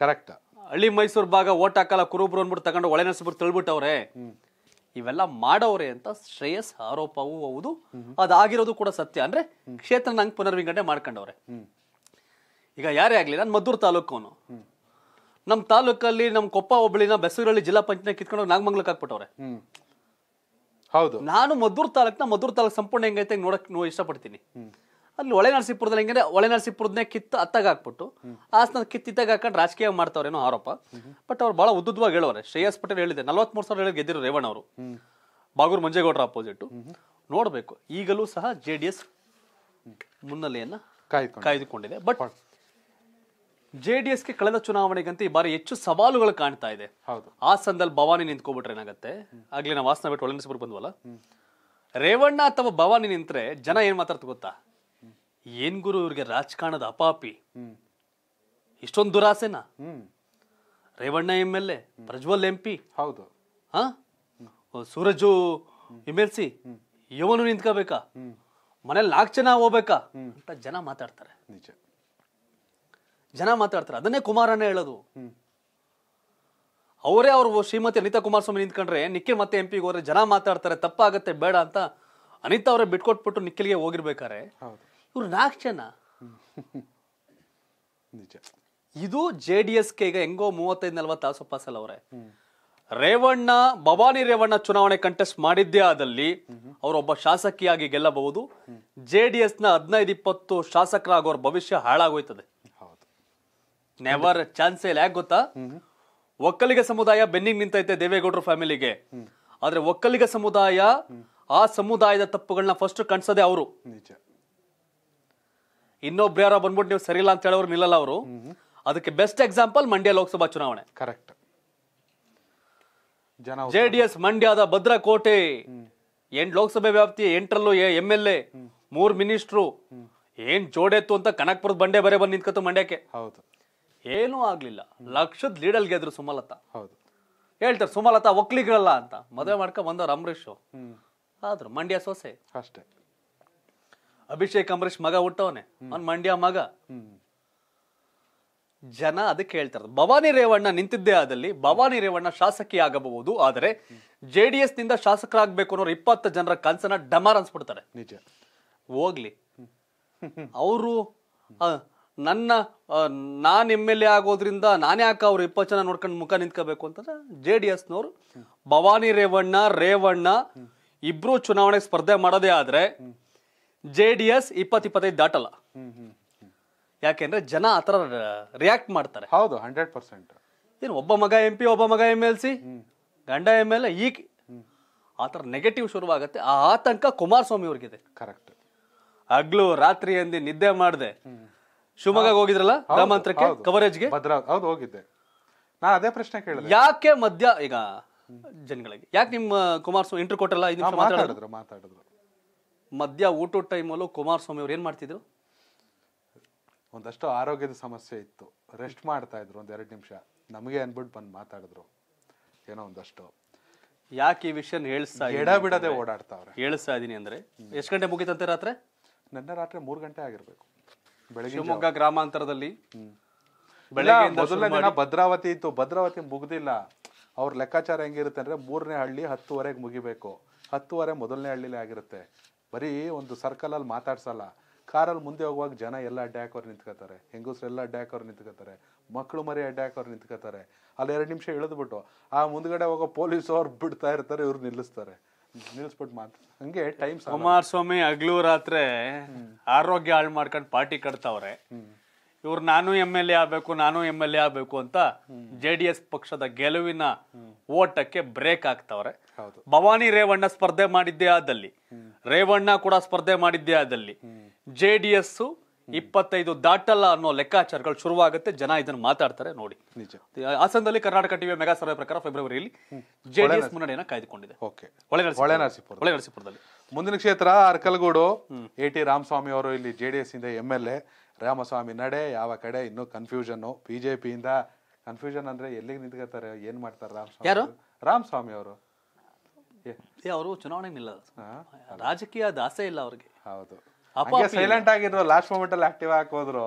ಕರೆಕ್ಟ್ ಹಳ್ಳಿ ಮೈಸೂರು ಭಾಗ ಓಟ್ ಹಾಕಲ್ಲ ಕುರುಬ್ರು ಅಂದ್ಬಿಟ್ಟು ತಗೊಂಡು ನರಸೀಪುರ ತಿಳ್ಬಿಟ್ಟವ್ರೆ ಇವೆಲ್ಲ ಮಾಡವ್ರೆ ಅಂತ ಶ್ರೇಯಸ್ ಆರೋಪವೂ ಹೌದು ಅದಾಗಿರೋದು ಕೂಡ ಸತ್ಯ ಅಂದ್ರೆ ಕ್ಷೇತ್ರ ನಂಗೆ ಪುನರ್ವಿಂಗಡಣೆ ಮಾಡ್ಕೊಂಡವ್ರೆ ಈಗ ಯಾರೇ ಆಗ್ಲಿಲ್ಲ ನಾನು ಮದ್ದೂರು ತಾಲೂಕು ನಮ್ಮ ತಾಲೂಕಲ್ಲಿ ನಮ್ಮ ಕೊಪ್ಪ ಹೋಬಳಿನ ಬೆಸೂರಲ್ಲಿ ಜಿಲ್ಲಾ ಪಂಚಾಯತ್ ಕಿತ್ಕೊಂಡು ನಾಗಮಂಗ್ಲಕ್ಕೆ ಹಾಕ್ಬಿಟ್ಟವ್ರೆ ಹೌದು ನಾನು ಮದ್ದೂರು ತಾಲೂಕ್ನ ಮದ್ದೂರು ತಾಲೂಕ್ ಸಂಪೂರ್ಣ ಹೆಂಗೈತೆ ನೋಡಕ್ ನೋ ಇಷ್ಟಪಡ್ತೀನಿ ಅಲ್ಲಿ ಒಳೆನರಸೀಪುರದಲ್ಲಿ ಹೆಂಗಂದ್ರೆ ಒಳೆನರಸೀಪುರದನ್ನೇ ಕಿತ್ತು ಅತ್ತಾಗ ಹಾಕ್ಬಿಟ್ಟು ಹಾಸನ ಕಿತ್ತು ಹಾಕೊಂಡು ರಾಜಕೀಯ ಮಾಡ್ತಾವ್ರೇನೋ ಆರೋಪ ಬಟ್ ಅವ್ರು ಬಹಳ ಉದ್ದುದ್ವಾಗಿ ಹೇಳೋರೆ ಶ್ರೇಯಸ್ ಪಟೇಲ್ ಹೇಳಿದೆ ನಲ್ವತ್ಮೂರು ಸಾವಿರ ಹೇಳಿ ಗೆದ್ದಿರೋ ರೇವಣ್ಣ ಅವರು ಬಾಗೂರು ಮಂಜೇಗೌಡರ ಅಪೋಸಿಟ್ ನೋಡಬೇಕು ಈಗಲೂ ಸಹ ಜೆ ಡಿ ಎಸ್ ಮುನ್ನೆಲೆಯನ್ನ ಕಾಯ್ದುಕೊಂಡಿದೆ ಬಟ್ ಗೆ ಕಳೆದ ಚುನಾವಣೆಗಂತ ಈ ಬಾರಿ ಹೆಚ್ಚು ಸವಾಲುಗಳು ಕಾಣ್ತಾ ಇದೆ ಹೌದು ಆ ಸಂದಲ್ ಭವಾನಿ ನಿಂತ್ಕೊಬಿಟ್ರೆ ಏನಾಗುತ್ತೆ ಆಗ್ಲೇ ವಾಸನ ಬಿಟ್ಟು ಒಳಗಿಸ್ಬಿಟ್ಟು ಬಂದ್ವಲ್ಲ ರೇವಣ್ಣ ಅಥವಾ ಭವಾನಿ ನಿಂತ್ರೆ ಜನ ಏನ್ ಮಾತಾಡ್ತು ಗೊತ್ತಾ ಏನ್ ಗುರು ಇವ್ರಿಗೆ ರಾಜಕಾರಣದ ಅಪಾಪಿ ಇಷ್ಟೊಂದು ದುರಾಸೆನಾ Revanna M L A Prajwal M P ಹೌದು ಹಾ ಸೂರಜು ಎಂ ಎಲ್ ಸಿ ಯವನು ನಿಂತ್ಕೋಬೇಕಾ ಮನೇಲಿ ನಾಲ್ಕು ಜನ ಹೋಗ್ಬೇಕಾ ಅಂತ ಜನ ಮಾತಾಡ್ತಾರೆ ನಿಜ ಜನ ಮಾತಾಡ್ತಾರೆ ಅದನ್ನೇ ಕುಮಾರಣ್ಣ ಹೇಳೋದು ಅವರೇ ಅವರು ಶ್ರೀಮತಿ ಅನಿತಾ ಕುಮಾರಸ್ವಾಮಿ ನಿಂತ್ಕೊಂಡ್ರೆ ನಿಖಿಲ್ ಮತ್ತೆ ಎಂ ಪಿಗೆ ಹೋದ್ರೆ ಜನ ಮಾತಾಡ್ತಾರೆ ತಪ್ಪಾಗತ್ತೆ ಬೇಡ ಅಂತ ಅನಿತಾ ಅವರೇ ಬಿಟ್ಕೊಟ್ಬಿಟ್ಟು ನಿಖಿಲ್ಗೆ ಹೋಗಿರ್ಬೇಕಾರೆ ಇವ್ರು ನಾಲ್ಕು ಜನ ಇದು ಜೆ ಡಿ ಈಗ ಹೆಂಗೋ ಮೂವತ್ತೈದು ನಲ್ವತ್ತು ಆಸು ಪಾಸಲ್ ಅವರೇ ರೇವಣ್ಣ ಭವಾನಿ ರೇವಣ್ಣ ಚುನಾವಣೆ ಕಂಟೆಸ್ಟ್ ಮಾಡಿದ್ದೇ ಆದಲ್ಲಿ ಅವರೊಬ್ಬ ಶಾಸಕಿಯಾಗಿ ಗೆಲ್ಲಬಹುದು ಜೆ ಡಿ ನ ಹದಿನೈದು ಇಪ್ಪತ್ತು ಶಾಸಕರಾಗೋರ ಭವಿಷ್ಯ ಹಾಳಾಗೋಯ್ತದೆ ನೆವರ್ ಚಾನ್ಸ್ ಇಲ್ಲ ಯಾಕೆ ಗೊತ್ತಾ ಒಕ್ಕಲಿಗ ಸಮುದಾಯ ಬೆನ್ನಿಗೆ ನಿಂತೈತೆ ದೇವೇಗೌಡರ ಫ್ಯಾಮಿಲಿಗೆ ಆದ್ರೆ ಒಕ್ಕಲಿಗ ಸಮುದಾಯ ಆ ಸಮುದಾಯದ ತಪ್ಪುಗಳನ್ನ ಫಸ್ಟ್ ಕಣ್ಸದೆ ಅವರು ಇನ್ನೊಬ್ರು ಯಾರೋ ಬಂದ್ಬಿಟ್ಟು ನೀವು ಸರಿಲ್ಲ ಅಂತ ಹೇಳೋರು ನಿಲ್ಲಲ್ಲ ಅವರು ಅದಕ್ಕೆ ಬೆಸ್ಟ್ ಎಕ್ಸಾಂಪಲ್ ಮಂಡ್ಯ ಲೋಕಸಭಾ ಚುನಾವಣೆ ಕರೆಕ್ಟ್ ಎಸ್ ಮಂಡ್ಯದ ಭದ್ರಕೋಟೆ ಎಂಟ್ ಲೋಕಸಭೆ ವ್ಯಾಪ್ತಿ ಎಂಟರಲ್ಲೂ ಎಮ್ ಎಲ್ ಎ ಮೂರ್ ಮಿನಿಸ್ಟ್ರು ಏನ್ ಜೋಡೆತ್ತು ಅಂತ ಕನಕ್ಪುರದ ಬಂಡೆ ಬರೆ ಬಂದು ನಿಂತ್ಕತ್ತು ಮಂಡ್ಯಕ್ಕೆ ಹೌದು ಏನೂ ಆಗ್ಲಿಲ್ಲ ಲಕ್ಷದ ಲೀಡಲ್ ಗೆದ್ರು ಸುಮಲತಾ ಹೌದು ಹೇಳ್ತಾರೆ ಸುಮಲತಾ ಒಕ್ಲಿಗಳಲ್ಲ ಅಂತ ಮದುವೆ ಮಾಡ್ಕೊಂಡ್ ಬಂದವ್ರು ಅಂಬರೀಶ್ ಆದ್ರು ಮಂಡ್ಯ ಸೋಸೆ ಅಷ್ಟೇ ಅಭಿಷೇಕ್ ಅಂಬರೀಶ್ ಮಗ ಹುಟ್ಟವನೆ ಅವ್ನ್ ಮಂಡ್ಯ ಮಗ ಜನ ಅದಕ್ಕೆ ಹೇಳ್ತಾರೆ ಭವಾನಿ ರೇವಣ್ಣ ನಿಂತಿದ್ದೇ ಆದಲ್ಲಿ ಭವಾನಿ ರೇವಣ್ಣ ಶಾಸಕಿ ಆಗಬಹುದು ಆದರೆ ಜೆ ಡಿ ಎಸ್ ನಿಂದ ಶಾಸಕರಾಗಬೇಕು ಅನ್ನೋರು ಇಪ್ಪತ್ತು ಜನರ ಕನ್ಸನ್ನ ಡಮಾರ್ ಅನ್ಸ್ಬಿಡ್ತಾರೆ ನಿಜ ಹೋಗ್ಲಿ ಅವರು ನನ್ನ ನಾನು ಎಮ್ ಎಲ್ ಎ ಆಗೋದ್ರಿಂದ ನಾನೇ ಯಾಕೆ ಅವ್ರು ಇಪ್ಪತ್ತು ಜನ ನೋಡ್ಕೊಂಡು ಮುಖ ನಿಂತ್ಕೋಬೇಕು ಅಂತಂದ್ರೆ ಜೆ ಡಿ ಎಸ್ನವರು ಭವಾನಿ ರೇವಣ್ಣ ರೇವಣ್ಣ ಇಬ್ರು ಚುನಾವಣೆ ಸ್ಪರ್ಧೆ ಮಾಡೋದೇ ಆದ್ರೆ ಜೆ ಡಿ ಎಸ್ ಇಪ್ಪತ್ತೈದು ದಾಟಲ್ಲ ಯಾಕೆಂದ್ರೆ ಜನ ಆ ರಿಯಾಕ್ಟ್ ಮಾಡ್ತಾರೆ ಹೌದು ಹಂಡ್ರೆಡ್ ಪರ್ಸೆಂಟ್ ಏನು ಒಬ್ಬ ಮಗ ಎಂ ಪಿ ಒಬ್ಬ ಮಗ ಎಮ್ ಎಲ್ ಸಿ ಗಂಡ ಎಮ್ ಎಲ್ ಎ ಈಗ ಆ ಥರ ನೆಗೆಟಿವ್ ಶುರುವಾಗುತ್ತೆ ಆ ಆತಂಕ ಕುಮಾರಸ್ವಾಮಿ ಅವ್ರಿಗಿದೆ ಕರೆಕ್ಟ್ ಹಗ್ಲು ರಾತ್ರಿ ಎಂದಿ ನಿದ್ದೆ ಮಾಡಿದೆ ಶಿವಮೊಗ್ಗ ಹೋಗಿದ್ರಲ್ಲ ಗ್ರಾಮಾಂತರಕ್ಕೆ ಕವರೇಜ್ಗೆ ಭದ್ರ ಹೌದು ಹೋಗಿದ್ದೆ ನಾ ಅದೇ ಪ್ರಶ್ನೆ ಕೇಳಿದೆ ಯಾಕೆ ಮಧ್ಯ ಈಗ ಜನಗಳಿಗೆ ಯಾಕೆ ನಿಮ್ಮ ಸ್ವಾಮಿ ಇಂಟರ್ ಕೊಟ್ಟಲ್ಲ ಇದು ಮಾತಾಡಿದ್ರು ಮಾತಾಡಿದ್ರು ಮಧ್ಯ ಊಟದ ಟೈಮಲ್ಲೂ ಸ್ವಾಮಿ ಅವ್ರು ಏನು ಮಾಡ್ತಿದ್ರು ಒಂದಷ್ಟು ಆರೋಗ್ಯದ ಸಮಸ್ಯೆ ಇತ್ತು ರೆಸ್ಟ್ ಮಾಡ್ತಾ ಇದ್ರು ಒಂದು ಎರಡು ನಿಮಿಷ ನಮಗೆ ಅನ್ಬಿಟ್ಟು ಬಂದು ಮಾತಾಡಿದ್ರು ಏನೋ ಒಂದಷ್ಟು ಯಾಕೆ ಈ ವಿಷಯ ಹೇಳ್ತಾ ಎಡ ಬಿಡದೆ ಓಡಾಡ್ತಾವ್ರೆ ಇದೀನಿ ಅಂದ್ರೆ ಎಷ್ಟು ಗಂಟೆ ಮುಗಿತಂತೆ ರಾತ್ರಿ ನಿನ್ನೆ ರಾತ್ರಿ ಮೂರು ಗಂಟೆ ಆಗಿರ್ಬೇಕು ಶಿವಮೊಗ್ಗ ಗ್ರಾಮಾಂತರದಲ್ಲಿ ಮೊದಲನೇ ದಿನ ಭದ್ರಾವತಿ ಇತ್ತು ಭದ್ರಾವತಿ ಮುಗ್ದಿಲ್ಲ ಅವ್ರ ಲೆಕ್ಕಾಚಾರ ಹೆಂಗಿರುತ್ತೆ ಅಂದ್ರೆ ಮೂರನೇ ಹಳ್ಳಿ ಹತ್ತುವರೆಗೆ ಮುಗಿಬೇಕು ಹತ್ತುವರೆ ಮೊದಲನೇ ಹಳ್ಳಿಲಿ ಆಗಿರುತ್ತೆ ಬರೀ ಒಂದು ಸರ್ಕಲ್ ಅಲ್ಲಿ ಮಾತಾಡ್ಸಲ್ಲ ಕಾರಲ್ಲಿ ಮುಂದೆ ಹೋಗುವಾಗ ಜನ ಎಲ್ಲ ಅಡ್ಡ ನಿಂತ್ಕೋತಾರೆ ಹೆಂಗಸರು ಎಲ್ಲ ಅಡ್ಡ ನಿಂತ್ಕೋತಾರೆ ಮಕ್ಕಳು ಮರಿ ಅಡ್ಡ ಹಾಕೋರು ನಿಂತ್ಕೋತಾರೆ ಅಲ್ಲಿ ಎರಡು ನಿಮಿಷ ಇಳಿದ್ಬಿಟ್ಟು ಆ ಮುಂದ್ಗಡೆ ಹೋಗೋ ಪೊಲೀಸ್ ಅವ್ರು ಬಿಡ್ತಾ ಇರ್ತಾರೆ ಇವ್ರು ನಿಲ್ಲಿಸ್ತಾರೆ ನಿಲ್ಸ್ಬಿಟ್ಟು ಮಾತು ಹಂಗೆ ಟೈಮ್ ಕುಮಾರಸ್ವಾಮಿ ಹಗ್ಲು ರಾತ್ರಿ ಆರೋಗ್ಯ ಹಾಳು ಮಾಡ್ಕೊಂಡು ಪಾರ್ಟಿ ಕಟ್ತಾವ್ರೆ ಇವ್ರು ನಾನು ಎಮ್ ಎಲ್ ಎ ಆಗಬೇಕು ನಾನು ಎಮ್ ಎಲ್ ಎ ಆಗಬೇಕು ಅಂತ ಜೆ ಡಿ ಎಸ್ ಪಕ್ಷದ ಗೆಲುವಿನ ಓಟಕ್ಕೆ ಬ್ರೇಕ್ ಆಗ್ತಾವ್ರೆ ಭವಾನಿ ರೇವಣ್ಣ ಸ್ಪರ್ಧೆ ಮಾಡಿದ್ದೇ ಆದಲ್ಲಿ ರೇವಣ್ಣ ಕೂಡ ಸ್ಪರ್ಧೆ ಮಾಡಿದ್ದೆ ಆದಲ್ಲಿ ಜೆ ಡಿ ಎಸ್ ಇಪ್ಪತ್ತೈದು ದಾಟಲ್ಲ ಅನ್ನೋ ಲೆಕ್ಕಾಚಾರಗಳು ಶುರುವಾಗುತ್ತೆ ಜನ ಇದನ್ನ ಮಾತಾಡ್ತಾರೆ ನೋಡಿ ನಿಜ ಹಾಸನದಲ್ಲಿ ಕರ್ನಾಟಕ ಟಿವಿ ಮೆಗಾ ಸರ್ವೆ ಪ್ರಕಾರ ಫೆಬ್ರವರಿಯಲ್ಲಿ ಜೆಡಿಎಸ್ ಮುನ್ನಡೆಯನ್ನ ಕಾಯ್ದುಕೊಂಡಿದೆ ಮುಂದಿನ ಕ್ಷೇತ್ರ ಅರ್ಕಲ್ಗೂಡು ಎ ಟಿ ರಾಮಸ್ವಾಮಿ ಅವರು ಇಲ್ಲಿ ಜೆಡಿಎಸ್ ಇಂದ ಎಂ ಎಲ್ ಎ ರಾಮಸ್ವಾಮಿ ನಡೆ ಯಾವ ಕಡೆ ಇನ್ನೂ ಕನ್ಫ್ಯೂಷನ್ ಬಿಜೆಪಿಯಿಂದ ಕನ್ಫ್ಯೂಷನ್ ಅಂದ್ರೆ ಎಲ್ಲಿಗೆ ನಿಂತ್ಕೋತಾರೆ ಏನ್ ಮಾಡ್ತಾರೆ ರಾಮಸ್ವಾಮಿ ಯಾರು ರಾಮಸ್ವಾಮಿ ಅವರು ಅವರು ಚುನಾವಣೆ ನಿಲ್ಲ ರಾಜಕೀಯ ಆಸೆ ಇಲ್ಲ ಅವ್ರಿಗೆ ಹೌದು ಸೈಲೆಂಟ್ ಆಗಿದ್ರು ಲಾಸ್ಟ್ ಮೂಮೆಂಟ್ ಅಲ್ಲಿ ಆಕ್ಟಿವ್ ಹಾಕೋದ್ರು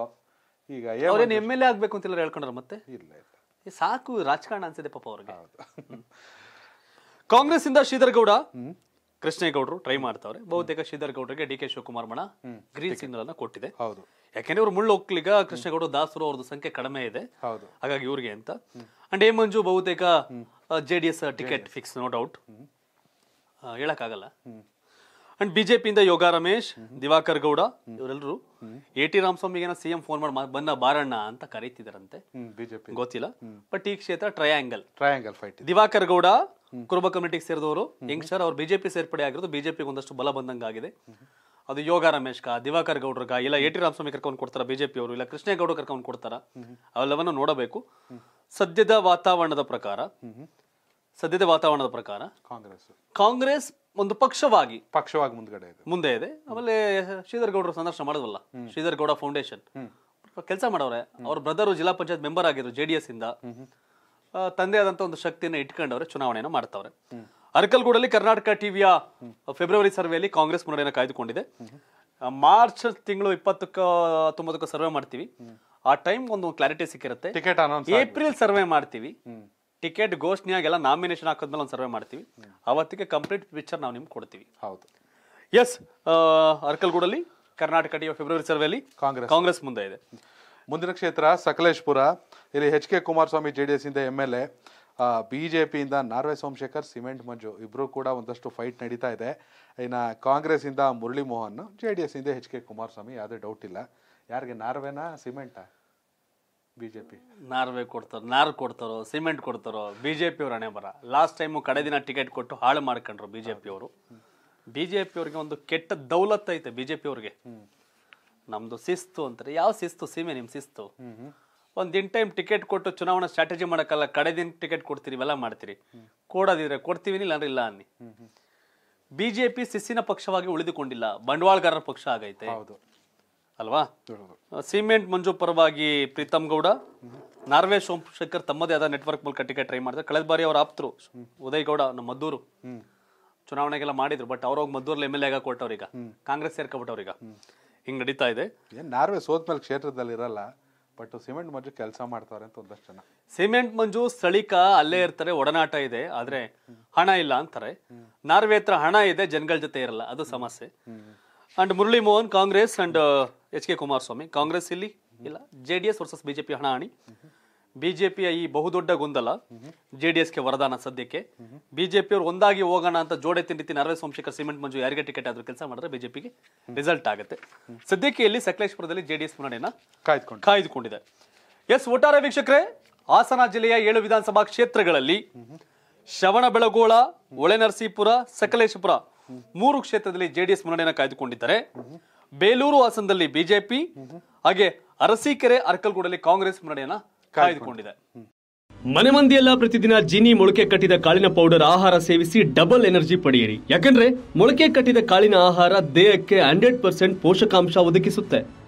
ಈಗ ಅವ್ರೇನ್ ಎಮ್ ಎಲ್ ಎ ಆಗ್ಬೇಕು ಅಂತ ಹೇಳ್ಕೊಂಡ್ರ ಮತ್ತೆ ಇಲ್ಲ ಸಾಕು ರಾಜಕಾರಣ ಅನ್ಸಿದೆ ಪಾಪ ಅವ್ರಿಗೆ ಕಾಂಗ್ರೆಸ್ ಇಂದ ಶ್ರೀಧರ್ ಗೌಡ ಕೃಷ್ಣೇಗೌಡರು ಟ್ರೈ ಮಾಡ್ತಾವ್ರೆ ಬಹುತೇಕ ಶ್ರೀಧರ್ ಗೌಡರಿಗೆ ಡಿ ಕೆ ಶಿವಕುಮಾರ್ ಮಣ ಗ್ರೀನ್ ಸಿಗ್ನಲ್ ಅನ್ನ ಕೊಟ್ಟಿದೆ ಹೌದು ಯಾಕೆಂದ್ರೆ ಇವ್ರು ಮುಳ್ಳು ಒಕ್ಕಲಿಗ ಕೃಷ್ಣೇಗೌಡ ದಾಸರು ಅವ್ರದ್ದು ಸಂಖ್ಯೆ ಕಡಿಮೆ ಇದೆ ಹಾಗಾಗಿ ಇವ್ರಿಗೆ ಅಂತ ಅಂಡ್ ಎ ಮಂಜು ಬಹುತೇಕ J D S ticket fix no doubt ಹೇಳಕ್ ಆಗಲ್ಲ ಅಂಡ್ ಬಿಜೆಪಿ ಇಂದ ಯೋಗ ರಮೇಶ್ ದಿವಾಕರ್ ಗೌಡ ಇವರೆಲ್ಲರೂ ಎ ಟಿ ರಾಮಸ್ವಾಮಿಗೆ ಸಿಎಂ ಫೋನ್ ಮಾಡಿ ಬಂದ ಬಾರಣ್ಣ ಅಂತ ಕರೀತಿದಾರಂತೆ ಬಿಜೆಪಿ ಗೊತ್ತಿಲ್ಲ ಬಟ್ ಈ ಕ್ಷೇತ್ರ triangle triangle fight Diwakar Gowda Kuruba ಕಮಿಟಿಗೆ ಸೇರಿದವರು ಹೆಂಗ್ ಸರ್ ಅವ್ರು ಬಿಜೆಪಿ ಸೇರ್ಪಡೆ ಆಗಿರೋದು ಬಿಜೆಪಿಗೆ ಒಂದಷ್ಟು ಬಲ ಬಂದಂಗಾಗಿದೆ ಅದು ಯೋಗ ರಮೇಶ್ ಕಾ ದಿವಾಕರ್ ಗೌಡರ್ಗ ಇಲ್ಲ ಎ ಟಿ ರಾಮಸ್ವಾಮಿ ಕರ್ಕೊಂಡು ಕೊಡ್ತಾರ ಬಿಜೆಪಿ ಅವರು ಇಲ್ಲ ಕೃಷ್ಣೇಗೌಡ ಕರ್ಕೊಂಡು ಕೊಡ್ತಾರ ಅವೆಲ್ಲವನ್ನು ನೋಡಬೇಕು ಸದ್ಯದ ವಾತಾವರಣದ ಪ್ರಕಾರ ಸದ್ಯದ ವಾತಾವರಣದ ಪ್ರಕಾರ ಕಾಂಗ್ರೆಸ್ ಕಾಂಗ್ರೆಸ್ ಒಂದು ಪಕ್ಷವಾಗಿ ಪಕ್ಷವಾಗಿ ಮುಂದ್ಗಡೆ ಇದೆ ಮುಂದೆ ಇದೆ ಆಮೇಲೆ ಶ್ರೀಧರ್ ಗೌಡರು ಸಂದರ್ಶನ ಮಾಡಿದ್ವಲ್ಲ ಶ್ರೀಧರ್ ಗೌಡ ಫೌಂಡೇಶನ್ ಕೆಲಸ ಮಾಡವ್ರೆ ಅವ್ರ ಬ್ರದರ್ ಜಿಲ್ಲಾ ಪಂಚಾಯತ್ ಮೆಂಬರ್ ಆಗಿದ್ರು ಜೆ ಡಿ ಎಸ್ ಇಂದ ತಂದೆ ಆದಂತ ಒಂದು ಶಕ್ತಿಯನ್ನು ಇಟ್ಕೊಂಡವ್ರೆ ಚುನಾವಣೆಯನ್ನು ಮಾಡ್ತಾವ್ರೆ ಅರಕಲ್ಗೂಡಲ್ಲಿ ಕರ್ನಾಟಕ ಟಿವಿಯ ಫೆಬ್ರವರಿ ಸರ್ವೆಯಲ್ಲಿ ಕಾಂಗ್ರೆಸ್ ಮುನ್ನಡೆಯನ್ನು ಕಾಯ್ದುಕೊಂಡಿದೆ ಮಾರ್ಚ್ ತಿಂಗಳು ಇಪ್ಪತ್ತಕ್ಕ ಹತ್ತೊಂಬತ್ತಕ್ಕ ಸರ್ವೆ ಮಾಡ್ತೀವಿ ಆ ಟೈಮ್ ಒಂದು ಕ್ಲಾರಿಟಿ ಸಿಕ್ಕಿರುತ್ತೆ ಏಪ್ರಿಲ್ ಸರ್ವೆ ಮಾಡ್ತೀವಿ ಟಿಕೆಟ್ ಘೋಷಣೆಯಾಗೆಲ್ಲ ನಾಮಿನೇಷನ್ ಹಾಕಿದ್ಮೇಲೆ ಒಂದು ಸರ್ವೆ ಮಾಡ್ತೀವಿ ಅವತ್ತಿಗೆ ಕಂಪ್ಲೀಟ್ ಪಿಕ್ಚರ್ ನಾವು ನಿಮ್ಗೆ ಕೊಡ್ತೀವಿ ಹೌದು ಎಸ್ ಅರ್ಕಲ್ಗೂಡಲ್ಲಿ ಕರ್ನಾಟಕ ಡಿ ಫೆಬ್ರವರಿ ಸರ್ವೆಯಲ್ಲಿ ಕಾಂಗ್ರೆಸ್ ಕಾಂಗ್ರೆಸ್ ಮುಂದೆ ಇದೆ ಮುಂದಿನ ಕ್ಷೇತ್ರ ಸಕಲೇಶ್ಪುರ ಇಲ್ಲಿ H K Kumaraswamy J D S ಇಂದ M L A B J ಪಿಯಿಂದ ನಾರ್ವೆ ಸೋಮಶೇಖರ್ ಸಿಮೆಂಟ್ ಮಂಜು ಇಬ್ಬರು ಕೂಡ ಒಂದಷ್ಟು ಫೈಟ್ ನಡೀತಾ ಇದೆ ಇನ್ನು ಇಂದ Murali Mohan J D S ಇಂದ ಎಚ್ ಕೆ ಕುಮಾರಸ್ವಾಮಿ ಯಾವುದೇ ಡೌಟ್ ಇಲ್ಲ ಯಾರಿಗೆ ನಾರ್ವೆನಾ ಸಿಮೆಂಟಾ ಬಿಜೆಪಿ ನಾರ್ವೆ ಕೊಡ್ತಾರೋ ನಾರ್ ಕೊಡ್ತಾರೋ ಸಿಮೆಂಟ್ ಕೊಡ್ತಾರೋ ಬಿಜೆಪಿ ಅವ್ರ ಹಣೆ ಬರ ಲಾಸ್ಟ್ ಟೈಮು ಕಡೆ ದಿನ ಟಿಕೆಟ್ ಕೊಟ್ಟು ಹಾಳು ಮಾಡ್ಕೊಂಡ್ರು ಬಿಜೆಪಿ ಅವರು ಬಿಜೆಪಿ ಅವ್ರಿಗೆ ಒಂದು ಕೆಟ್ಟ ದೌಲತ್ ಐತೆ ಬಿಜೆಪಿ ಅವ್ರಿಗೆ ನಮ್ದು ಶಿಸ್ತು ಅಂತಾರೆ ಯಾವ ಶಿಸ್ತು ಸೀಮೆ ನಿಮ್ ಶಿಸ್ತು ಒಂದ್ ಇನ್ ಟೈಮ್ ಟಿಕೆಟ್ ಕೊಟ್ಟು ಚುನಾವಣಾ ಸ್ಟ್ರಾಟಜಿ ಮಾಡಕ್ಕಲ್ಲ ಕಡೆ ದಿನ ಟಿಕೆಟ್ ಕೊಡ್ತೀರಿ ಇವೆಲ್ಲ ಮಾಡ್ತೀರಿ ಕೊಡೋದಿದ್ರೆ ಕೊಡ್ತೀವಿ ಅಂದ್ರೆ ಇಲ್ಲ ಅನ್ನಿ ಬಿಜೆಪಿ ಶಿಸ್ಸಿನ ಪಕ್ಷವಾಗಿ ಉಳಿದುಕೊಂಡಿಲ್ಲ ಬಂಡವಾಳಗಾರರ ಪಕ್ಷ ಆಗೈತೆ ಅಲ್ವಾ ಸಿಮೆಂಟ್ ಮಂಜು ಪರವಾಗಿ ಪ್ರೀತಮ್ ಗೌಡ ನಾರ್ವೆ ಸೋಮಶೇಖರ್ ತಮ್ಮದೇ ಆದ ನೆಟ್ವರ್ಕ್ ಮೂಲಕ ಟಿಕೆಟ್ ಟ್ರೈ ಮಾಡಿದ್ರು ಕಳೆದ ಬಾರಿ ಅವ್ರ ಆಪ್ತರು ಉದಯ್ ಗೌಡ ನಮ್ಮ ಮದ್ದೂರು ಚುನಾವಣೆಗೆಲ್ಲ ಮಾಡಿದ್ರು ಬಟ್ ಅವ್ರ ಮದ್ದೂರಲ್ಲಿ ಎಮ್ ಎಲ್ ಎ ಆಗ ಕೊಟ್ಟವ್ರೀಗ ಕಾಂಗ್ರೆಸ್ ಸೇರ್ಕೊಬಿಟ್ಟವ್ರೀಗ ಹಿಂಗ್ ನಡೀತಾ ಇದೆ ನಾರ್ವೆ ಸೋತ್ಮೇಲೆ ಕ್ಷೇತ್ರದಲ್ಲಿ ಇರಲ್ಲ ಬಟ್ ಸಿಮೆಂಟ್ ಮಂಜು ಕೆಲಸ ಮಾಡ್ತಾರೆ ಅಂತ ಒಂದಷ್ಟು ಜನ ಸಿಮೆಂಟ್ ಮಂಜು ಸ್ಥಳೀಕ ಅಲ್ಲೇ ಇರ್ತಾರೆ ಒಡನಾಟ ಇದೆ ಆದ್ರೆ ಹಣ ಇಲ್ಲ ಅಂತಾರೆ ನಾರ್ವೆ ಹತ್ರ ಹಣ ಇದೆ ಜನಗಳ ಜೊತೆ ಇರಲ್ಲ ಅದು ಸಮಸ್ಯೆ and Murali Mohan Congress and H K Kumaraswamy Congress ಇಲ್ಲಿ ಇಲ್ಲ ಜೆಡಿಎಸ್ ವರ್ಸಸ್ ಬಿಜೆಪಿ ಹಣಾಣಿ ಬಿಜೆಪಿ ಈ ಬಹು ದೊಡ್ಡ ಗೊಂದಲ ಜೆಡಿಎಸ್ ಗೆ वरदान ಸದ್ಯಕ್ಕೆ ಬಿಜೆಪಿ ಅವರು ಒಂದಾಗಿ ಹೋಗೋಣ ಅಂತ ಜೋಡೆ ತಿಂಡಿತಿ ನರವೇ ವಂಶಿಕರ ಸಿಮೆಂಟ್ ಮಂಜು ಯಾರಿಗೆ ಟಿಕೆಟ್ ಆದ್ರು ಕೆಲಸ ಮಾಡದ್ರ ಬಿಜೆಪಿ ಗೆ ರಿಸಲ್ಟ್ ಆಗುತ್ತೆ ಸದ್ಯಕ್ಕೆ ಇಲ್ಲಿ ಸಕಲೇಶಪುರದಲ್ಲಿ ಜೆಡಿಎಸ್ ಮುನಡೇನ ಕಾಯ್ದ್ಕೊಂಡಿದೆ ಎಸ್ ವಟಾರಾ ವೀಕ್ಷಕರೆ ಆಸನ ಜಿಲ್ಲೆಯ 7 ವಿಧಾನಸಭಾ ಕ್ಷೇತ್ರಗಳಲ್ಲಿ ಶವಣ ಬೆಳಗೊಳ ವಳೆನರಸಿಪುರ ಸಕಲೇಶಪುರ ಮೂರು ಕ್ಷೇತ್ರದಲ್ಲಿ ಜೆಡಿಎಸ್ ಮುನ್ನಡೆಯನ್ನು ಕಾಯ್ದುಕೊಂಡಿದ್ದಾರೆ ಬೇಲೂರು ಹಾಸನದಲ್ಲಿ ಬಿಜೆಪಿ ಹಾಗೆ ಅರಸೀಕೆರೆ ಅರ್ಕಲ್ಗೂಡಲ್ಲಿ ಕಾಂಗ್ರೆಸ್ ಮುನ್ನಡೆಯನ್ನ ಕಾಯ್ದುಕೊಂಡಿದೆ ಮನೆ ಮಂದಿಯೆಲ್ಲ ಪ್ರತಿದಿನ ಜಿನಿ ಮೊಳಕೆ ಕಟ್ಟಿದ ಕಾಳಿನ ಪೌಡರ್ ಆಹಾರ ಸೇವಿಸಿ ಡಬಲ್ ಎನರ್ಜಿ ಪಡೆಯಿರಿ ಯಾಕಂದ್ರೆ ಮೊಳಕೆ ಕಟ್ಟಿದ ಕಾಳಿನ ಆಹಾರ ದೇಹಕ್ಕೆ ಹಂಡ್ರೆಡ್ ಪರ್ಸೆಂಟ್ ಪೋಷಕಾಂಶ ಒದಗಿಸುತ್ತೆ